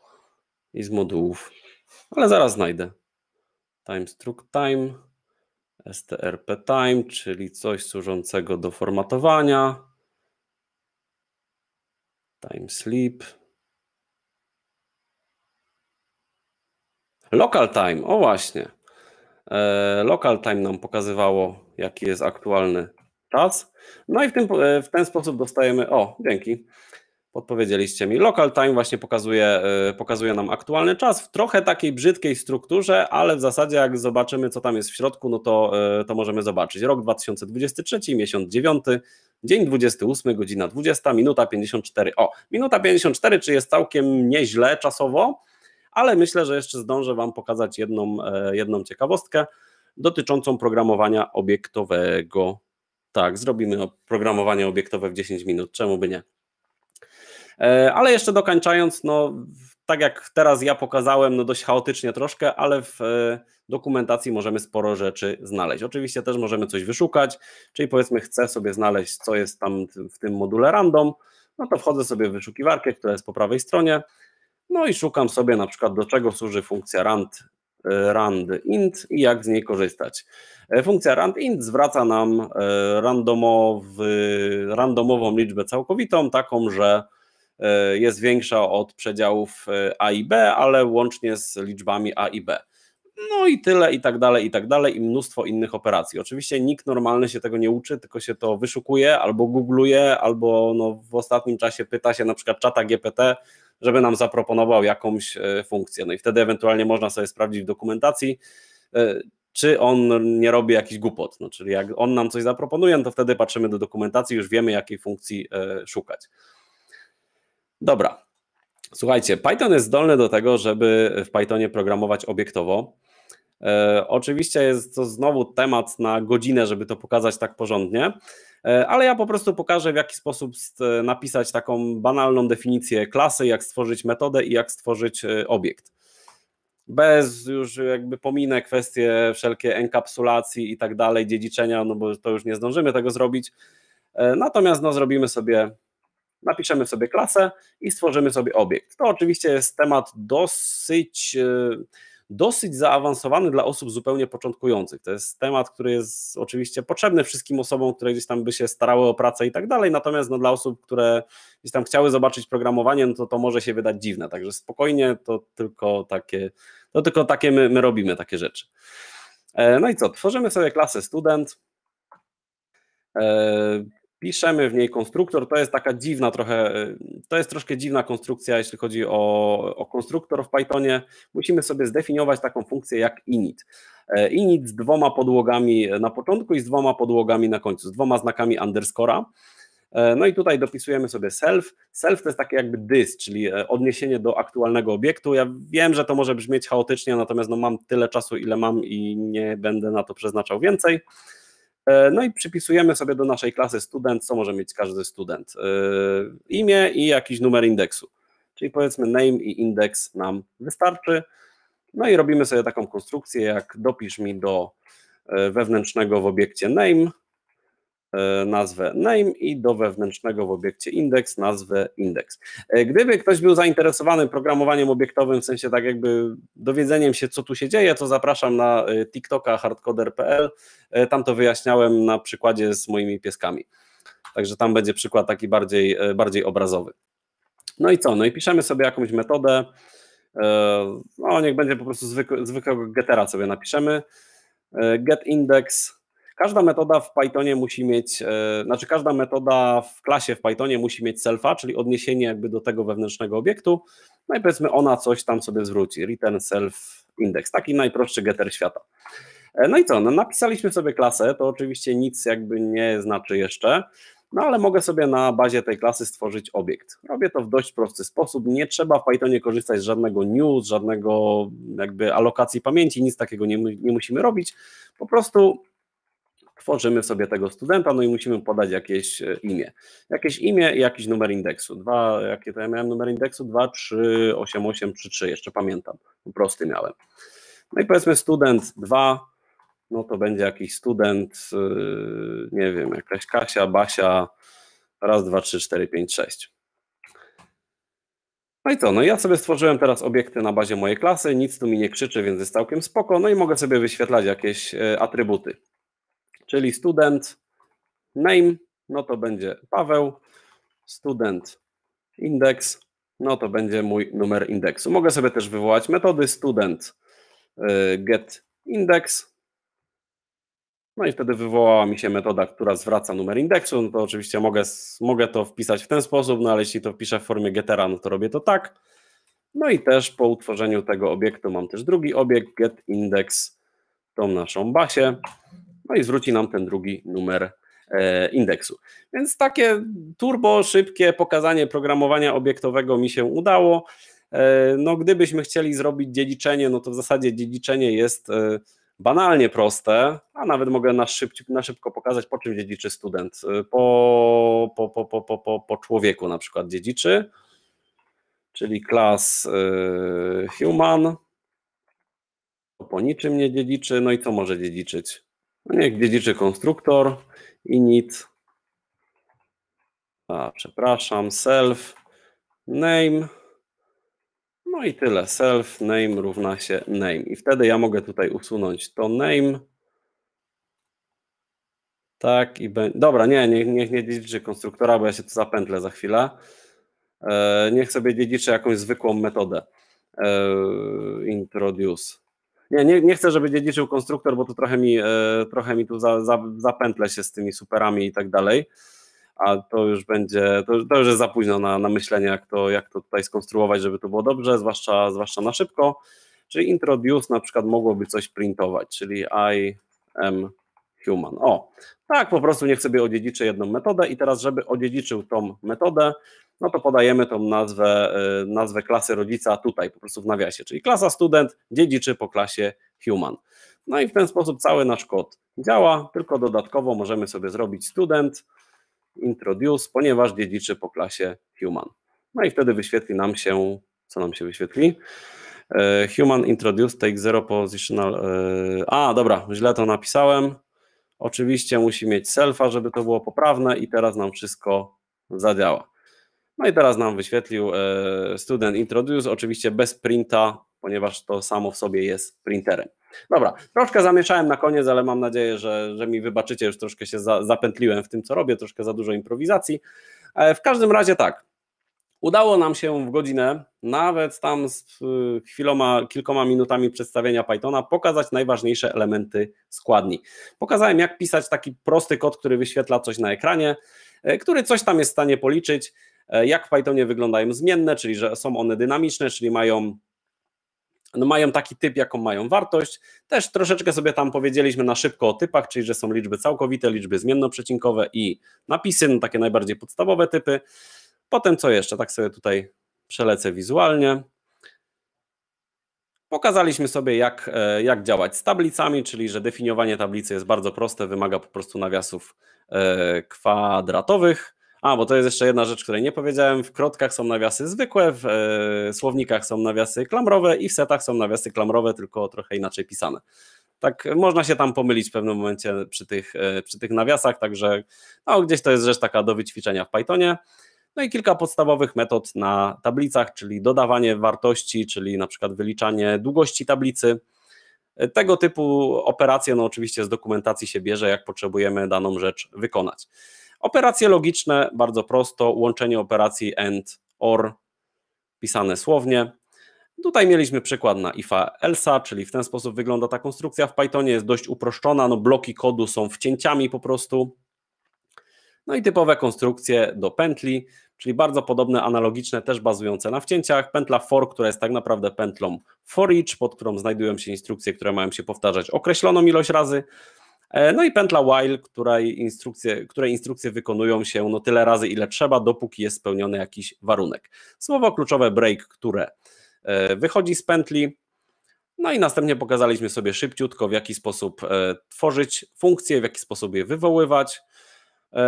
i z modułów, ale zaraz znajdę. Time struct time, strp time, czyli coś służącego do formatowania. Time sleep. Local time, o właśnie. E, local time nam pokazywało jaki jest aktualny czas. No i w, tym, e, w ten sposób dostajemy, o, dzięki, podpowiedzieliście mi. Local time właśnie pokazuje, e, pokazuje nam aktualny czas w trochę takiej brzydkiej strukturze, ale w zasadzie jak zobaczymy, co tam jest w środku, no to, e, to możemy zobaczyć. Rok 2023, miesiąc 9, dzień 28, godzina 20, minuta 54. O, minuta 54, czy jest całkiem nieźle czasowo, ale myślę, że jeszcze zdążę Wam pokazać jedną, jedną ciekawostkę dotyczącą programowania obiektowego. Tak, zrobimy programowanie obiektowe w 10 minut, czemu by nie? E, ale jeszcze dokończając, no, tak jak teraz ja pokazałem, no dość chaotycznie troszkę, ale w e, dokumentacji możemy sporo rzeczy znaleźć. Oczywiście też możemy coś wyszukać, czyli powiedzmy chcę sobie znaleźć, co jest tam w tym module random, no to wchodzę sobie w wyszukiwarkę, która jest po prawej stronie, no i szukam sobie na przykład do czego służy funkcja rand E, rand.int i jak z niej korzystać. E, funkcja rand.int zwraca nam e, randomowy, randomową liczbę całkowitą, taką, że jest większa od przedziałów A i B, ale łącznie z liczbami A i B no i tyle, i tak dalej, i tak dalej, i mnóstwo innych operacji. Oczywiście nikt normalny się tego nie uczy, tylko się to wyszukuje, albo googluje, albo no w ostatnim czasie pyta się na przykład czata GPT, żeby nam zaproponował jakąś e, funkcję. No i wtedy ewentualnie można sobie sprawdzić w dokumentacji, e, czy on nie robi jakiś głupot. No, czyli jak on nam coś zaproponuje, no to wtedy patrzymy do dokumentacji, już wiemy, jakiej funkcji e, szukać. Dobra. Słuchajcie, Python jest zdolny do tego, żeby w Pythonie programować obiektowo. E, oczywiście jest to znowu temat na godzinę, żeby to pokazać tak porządnie, e, ale ja po prostu pokażę, w jaki sposób e, napisać taką banalną definicję klasy, jak stworzyć metodę i jak stworzyć obiekt. Bez już jakby pominę kwestie wszelkie enkapsulacji i tak dalej, dziedziczenia, no bo to już nie zdążymy tego zrobić. Natomiast no, zrobimy sobie, napiszemy sobie klasę i stworzymy sobie obiekt. To oczywiście jest temat dosyć dosyć zaawansowany dla osób zupełnie początkujących. To jest temat, który jest oczywiście potrzebny wszystkim osobom, które gdzieś tam by się starały o pracę i tak dalej, natomiast no, dla osób, które gdzieś tam chciały zobaczyć programowanie, no to to może się wydać dziwne, także spokojnie, to tylko takie, to tylko takie my, my robimy takie rzeczy. E, no i co, tworzymy sobie klasę student, e, Piszemy w niej konstruktor, to jest taka dziwna trochę, to jest troszkę dziwna konstrukcja, jeśli chodzi o, o konstruktor w Pythonie. Musimy sobie zdefiniować taką funkcję jak init. E, init z dwoma podłogami na początku i z dwoma podłogami na końcu, z dwoma znakami underscora. E, no i tutaj dopisujemy sobie self. Self to jest takie jakby dys, czyli e, odniesienie do aktualnego obiektu. Ja wiem, że to może brzmieć chaotycznie, natomiast no mam tyle czasu, ile mam i nie będę na to przeznaczał więcej. E, no i przypisujemy sobie do naszej klasy student, co może mieć każdy student. E, imię i jakiś numer indeksu. Czyli powiedzmy name i indeks nam wystarczy. No i robimy sobie taką konstrukcję, jak dopisz mi do e, wewnętrznego w obiekcie name E, nazwę name i do wewnętrznego w obiekcie indeks nazwę indeks. E, gdyby ktoś był zainteresowany programowaniem obiektowym, w sensie tak jakby dowiedzeniem się, co tu się dzieje, to zapraszam na e, TikToka hardcoder.pl. Tam to wyjaśniałem na przykładzie z moimi pieskami. Także tam będzie przykład taki bardziej, bardziej obrazowy. No i co? No i piszemy sobie jakąś metodę. No, niech będzie po prostu zwykły, zwykłego getera sobie napiszemy. Get index Każda metoda w Pythonie musi mieć, e, znaczy każda metoda w klasie w Pythonie musi mieć selfa, czyli odniesienie jakby do tego wewnętrznego obiektu, no i powiedzmy ona coś tam sobie zwróci, return self index, taki najprostszy getter świata. E, no i co, no napisaliśmy sobie klasę, to oczywiście nic jakby nie znaczy jeszcze, no ale mogę sobie na bazie tej klasy stworzyć obiekt. Robię to w dość prosty sposób, nie trzeba w Pythonie korzystać z żadnego new, żadnego jakby alokacji pamięci, nic takiego nie, nie musimy robić, po prostu tworzymy sobie tego studenta, no i musimy podać jakieś e, imię. Jakieś imię i jakiś numer indeksu. Dwa, jakie to ja miałem numer indeksu? 2, 3, 8, 8, 3, 3, jeszcze pamiętam, prosty miałem. No i powiedzmy student 2, no to będzie jakiś student, e, nie wiem, jakaś Kasia, Basia, raz, dwa, trzy, cztery, pięć, sześć. No i co, no ja sobie stworzyłem teraz obiekty na bazie mojej klasy, nic tu mi nie krzyczy, więc jest całkiem spoko, no i mogę sobie wyświetlać jakieś e, atrybuty czyli student name, no to będzie Paweł, student index, no to będzie mój numer indeksu. Mogę sobie też wywołać metody student y, get index. No i wtedy wywołała mi się metoda, która zwraca numer indeksu. No to oczywiście mogę, mogę to wpisać w ten sposób, no ale jeśli to wpiszę w formie getera, no to robię to tak. No i też po utworzeniu tego obiektu mam też drugi obiekt get index tą naszą basię no i zwróci nam ten drugi numer e, indeksu. Więc takie turbo szybkie pokazanie programowania obiektowego mi się udało. E, no, gdybyśmy chcieli zrobić dziedziczenie, no to w zasadzie dziedziczenie jest e, banalnie proste, a nawet mogę na, na szybko pokazać, po czym dziedziczy student. Po, po, po, po, po, po, człowieku na przykład dziedziczy, czyli klas human, po niczym nie dziedziczy, no i to może dziedziczyć? No niech dziedziczy konstruktor, init, a przepraszam, self, name, no i tyle, self, name równa się name. I wtedy ja mogę tutaj usunąć to name, tak i będzie, dobra, nie, niech, nie nie dziedziczy konstruktora, bo ja się tu zapętlę za chwilę. E, niech sobie dziedziczy jakąś zwykłą metodę. E, introduce. Nie, nie, nie chcę, żeby dziedziczył konstruktor, bo tu trochę mi, e, trochę mi tu za, za, zapętlę się z tymi superami i tak dalej. A to już będzie, to, to już jest za późno na, na myślenie, jak to, jak to tutaj skonstruować, żeby to było dobrze, zwłaszcza, zwłaszcza na szybko. Czyli introduce na przykład mogłoby coś printować, czyli I am human. O, tak po prostu niech sobie odziedziczy jedną metodę i teraz, żeby odziedziczył tą metodę, no to podajemy tą nazwę, y, nazwę klasy rodzica tutaj, po prostu w nawiasie, czyli klasa student dziedziczy po klasie human. No i w ten sposób cały nasz kod działa, tylko dodatkowo możemy sobie zrobić student introduce, ponieważ dziedziczy po klasie human. No i wtedy wyświetli nam się, co nam się wyświetli? Y, human introduce take zero positional. Y, a, dobra, źle to napisałem. Oczywiście musi mieć selfa, żeby to było poprawne i teraz nam wszystko zadziała. No i teraz nam wyświetlił e, student introduce, oczywiście bez printa, ponieważ to samo w sobie jest printerem. Dobra, troszkę zamieszałem na koniec, ale mam nadzieję, że, że mi wybaczycie, już troszkę się za, zapętliłem w tym, co robię, troszkę za dużo improwizacji. E, w każdym razie tak, udało nam się w godzinę, nawet tam z e, chwiloma, kilkoma minutami przedstawienia Pythona, pokazać najważniejsze elementy składni. Pokazałem, jak pisać taki prosty kod, który wyświetla coś na ekranie, który coś tam jest w stanie policzyć, E, jak w Pythonie wyglądają zmienne, czyli że są one dynamiczne, czyli mają no mają taki typ, jaką mają wartość. Też troszeczkę sobie tam powiedzieliśmy na szybko o typach, czyli że są liczby całkowite, liczby przecinkowe i napisy, no takie najbardziej podstawowe typy. Potem co jeszcze? Tak sobie tutaj przelecę wizualnie. Pokazaliśmy sobie, jak, e, jak działać z tablicami, czyli że definiowanie tablicy jest bardzo proste, wymaga po prostu nawiasów e, kwadratowych. A, bo to jest jeszcze jedna rzecz, której nie powiedziałem. W krotkach są nawiasy zwykłe, w e, słownikach są nawiasy klamrowe i w setach są nawiasy klamrowe, tylko trochę inaczej pisane. Tak, można się tam pomylić w pewnym momencie przy tych, e, przy tych nawiasach, także no, gdzieś to jest rzecz taka do wyćwiczenia w Pythonie. No i kilka podstawowych metod na tablicach, czyli dodawanie wartości, czyli na przykład wyliczanie długości tablicy. E, tego typu operacje, no oczywiście z dokumentacji się bierze, jak potrzebujemy daną rzecz wykonać. Operacje logiczne, bardzo prosto, łączenie operacji AND, OR, pisane słownie. Tutaj mieliśmy przykład na ifa elsa, czyli w ten sposób wygląda ta konstrukcja w Pythonie, jest dość uproszczona, no bloki kodu są wcięciami po prostu. No i typowe konstrukcje do pętli, czyli bardzo podobne, analogiczne, też bazujące na wcięciach. Pętla for, która jest tak naprawdę pętlą for each, pod którą znajdują się instrukcje, które mają się powtarzać określoną ilość razy. E, no i pętla while, której instrukcje, której instrukcje wykonują się no tyle razy, ile trzeba, dopóki jest spełniony jakiś warunek. Słowo kluczowe break, które e, wychodzi z pętli. No i następnie pokazaliśmy sobie szybciutko, w jaki sposób e, tworzyć funkcje, w jaki sposób je wywoływać.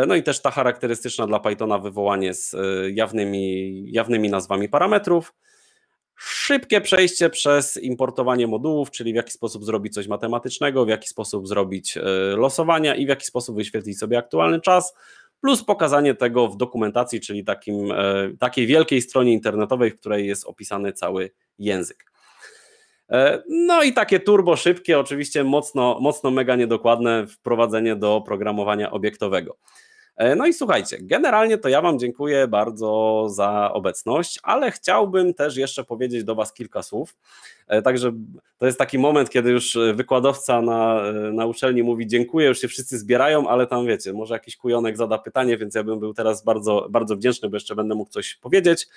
No i też ta charakterystyczna dla Pythona wywołanie z jawnymi, jawnymi nazwami parametrów szybkie przejście przez importowanie modułów, czyli w jaki sposób zrobić coś matematycznego, w jaki sposób zrobić e, losowania i w jaki sposób wyświetlić sobie aktualny czas, plus pokazanie tego w dokumentacji, czyli takim, e, takiej wielkiej stronie internetowej, w której jest opisany cały język. E, no i takie turbo szybkie, oczywiście mocno, mocno mega niedokładne wprowadzenie do programowania obiektowego. E, no i słuchajcie, generalnie to ja Wam dziękuję bardzo za obecność, ale chciałbym też jeszcze powiedzieć do Was kilka słów. E, także to jest taki moment, kiedy już e, wykładowca na, e, na uczelni mówi dziękuję, już się wszyscy zbierają, ale tam wiecie, może jakiś kujonek zada pytanie, więc ja bym był teraz bardzo, bardzo wdzięczny, bo jeszcze będę mógł coś powiedzieć.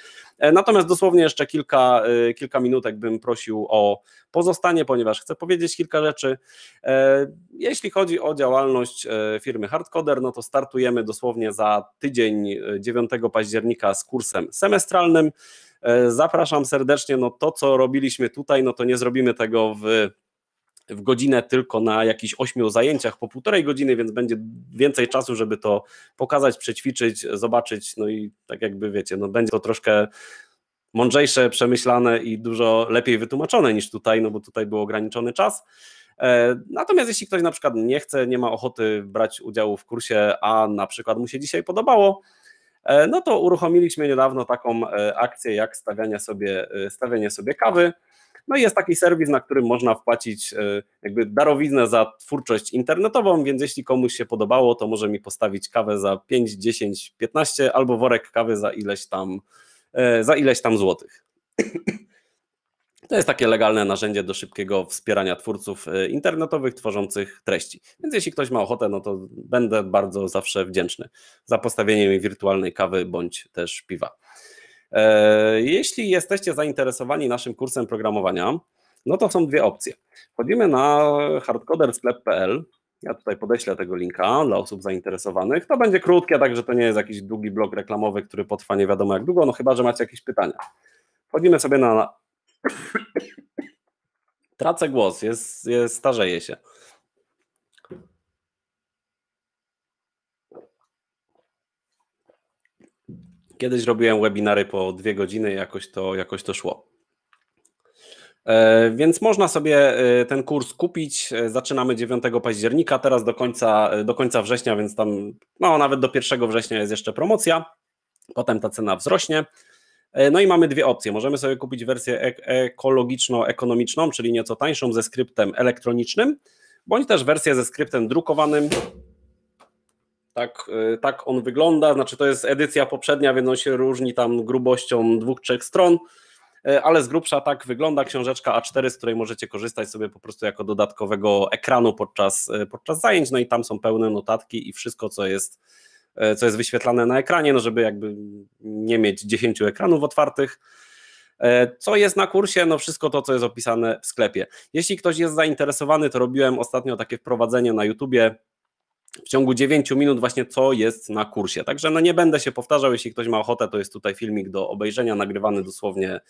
Natomiast dosłownie jeszcze kilka, kilka minutek bym prosił o pozostanie, ponieważ chcę powiedzieć kilka rzeczy. Jeśli chodzi o działalność firmy Hardcoder, no to startujemy dosłownie za tydzień 9 października z kursem semestralnym. E, zapraszam serdecznie, no to co robiliśmy tutaj, no to nie zrobimy tego w w godzinę tylko na jakichś ośmiu zajęciach po półtorej godziny, więc będzie więcej czasu, żeby to pokazać, przećwiczyć, zobaczyć, no i tak jakby wiecie, no będzie to troszkę mądrzejsze, przemyślane i dużo lepiej wytłumaczone niż tutaj, no bo tutaj był ograniczony czas. E, natomiast jeśli ktoś na przykład nie chce, nie ma ochoty brać udziału w kursie, a na przykład mu się dzisiaj podobało, E, no to uruchomiliśmy niedawno taką e, akcję jak stawianie sobie, e, stawianie sobie kawy. No i jest taki serwis, na którym można wpłacić jakby darowiznę za twórczość internetową, więc jeśli komuś się podobało, to może mi postawić kawę za 5, 10, 15 albo worek kawy za ileś tam, za ileś tam złotych. To jest takie legalne narzędzie do szybkiego wspierania twórców e, internetowych tworzących treści. Więc jeśli ktoś ma ochotę, no to będę bardzo zawsze wdzięczny za postawienie mi wirtualnej kawy bądź też piwa. E, jeśli jesteście zainteresowani naszym kursem programowania, no to są dwie opcje. Wchodzimy na hardcodersklep.pl. Ja tutaj podeślę tego linka dla osób zainteresowanych. To będzie krótkie, także to nie jest jakiś długi blok reklamowy, który potrwa nie wiadomo jak długo, no chyba, że macie jakieś pytania. Wchodzimy sobie na Tracę głos, jest, jest, starzeję się. Kiedyś robiłem webinary po dwie godziny, jakoś to, jakoś to szło. E, więc można sobie e, ten kurs kupić. E, zaczynamy 9 października, teraz do końca, do końca września, więc tam, no nawet do 1 września jest jeszcze promocja. Potem ta cena wzrośnie. E, no i mamy dwie opcje. Możemy sobie kupić wersję ekologiczno-ekonomiczną, czyli nieco tańszą ze skryptem elektronicznym, bądź też wersję ze skryptem drukowanym. Tak, e, tak on wygląda, znaczy to jest edycja poprzednia, więc on się różni tam grubością dwóch, trzech stron, e, ale z grubsza tak wygląda książeczka A4, z której możecie korzystać sobie po prostu jako dodatkowego ekranu podczas, podczas zajęć, no i tam są pełne notatki i wszystko, co jest E, co jest wyświetlane na ekranie, no żeby jakby nie mieć 10 ekranów otwartych. E, co jest na kursie? No wszystko to, co jest opisane w sklepie. Jeśli ktoś jest zainteresowany, to robiłem ostatnio takie wprowadzenie na YouTubie w ciągu 9 minut właśnie co jest na kursie. Także no nie będę się powtarzał, jeśli ktoś ma ochotę, to jest tutaj filmik do obejrzenia, nagrywany dosłownie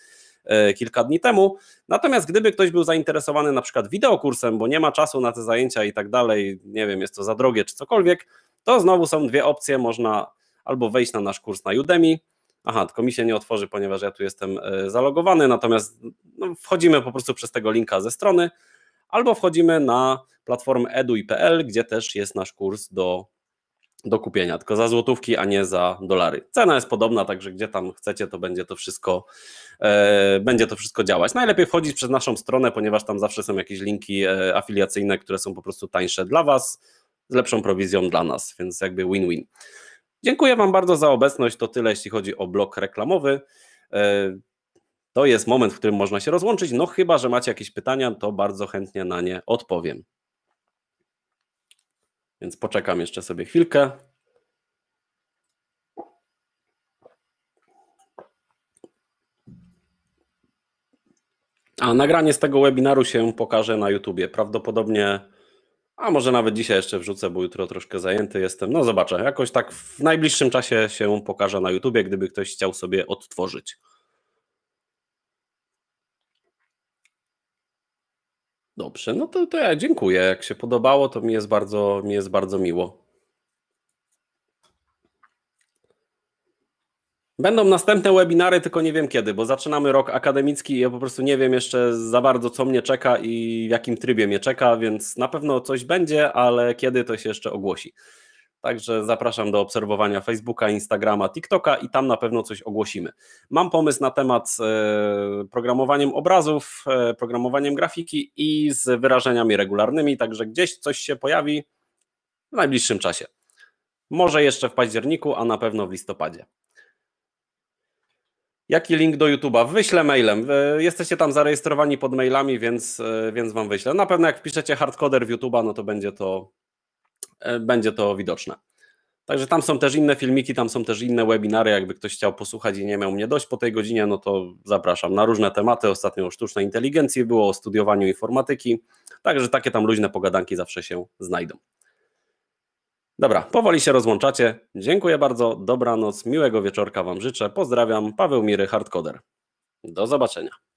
e, kilka dni temu. Natomiast gdyby ktoś był zainteresowany na przykład wideokursem, bo nie ma czasu na te zajęcia i tak dalej, nie wiem, jest to za drogie czy cokolwiek, to znowu są dwie opcje. Można albo wejść na nasz kurs na Udemy. Aha, tylko mi się nie otworzy, ponieważ ja tu jestem e, zalogowany, natomiast no, wchodzimy po prostu przez tego linka ze strony, albo wchodzimy na platformę edu.pl, gdzie też jest nasz kurs do, do kupienia, tylko za złotówki, a nie za dolary. Cena jest podobna, także gdzie tam chcecie, to będzie to wszystko, e, będzie to wszystko działać. Najlepiej wchodzić przez naszą stronę, ponieważ tam zawsze są jakieś linki e, afiliacyjne, które są po prostu tańsze dla Was z lepszą prowizją dla nas, więc jakby win-win. Dziękuję Wam bardzo za obecność. To tyle, jeśli chodzi o blok reklamowy. E, to jest moment, w którym można się rozłączyć. No, chyba że macie jakieś pytania, to bardzo chętnie na nie odpowiem. Więc poczekam jeszcze sobie chwilkę. A nagranie z tego webinaru się pokaże na YouTubie. Prawdopodobnie a może nawet dzisiaj jeszcze wrzucę, bo jutro troszkę zajęty jestem. No zobaczę, jakoś tak w najbliższym czasie się pokaże na YouTubie, gdyby ktoś chciał sobie odtworzyć. Dobrze, no to, to ja dziękuję. Jak się podobało, to mi jest bardzo, mi jest bardzo miło. Będą następne webinary, tylko nie wiem kiedy, bo zaczynamy rok akademicki i ja po prostu nie wiem jeszcze za bardzo, co mnie czeka i w jakim trybie mnie czeka, więc na pewno coś będzie, ale kiedy to się jeszcze ogłosi. Także zapraszam do obserwowania Facebooka, Instagrama, TikToka i tam na pewno coś ogłosimy. Mam pomysł na temat e, programowaniem obrazów, e, programowaniem grafiki i z wyrażeniami regularnymi, także gdzieś coś się pojawi w najbliższym czasie. Może jeszcze w październiku, a na pewno w listopadzie. Jaki link do YouTube'a? Wyślę mailem. E, jesteście tam zarejestrowani pod mailami, więc, e, więc wam wyślę. Na pewno jak wpiszecie hardcoder w YouTube'a, no to będzie to, e, będzie to widoczne. Także tam są też inne filmiki, tam są też inne webinary. Jakby ktoś chciał posłuchać i nie miał mnie dość po tej godzinie, no to zapraszam na różne tematy. Ostatnio o sztucznej inteligencji było, o studiowaniu informatyki. Także takie tam luźne pogadanki zawsze się znajdą. Dobra, powoli się rozłączacie. Dziękuję bardzo, dobranoc, miłego wieczorka Wam życzę. Pozdrawiam, Paweł Miry, Hardcoder. Do zobaczenia.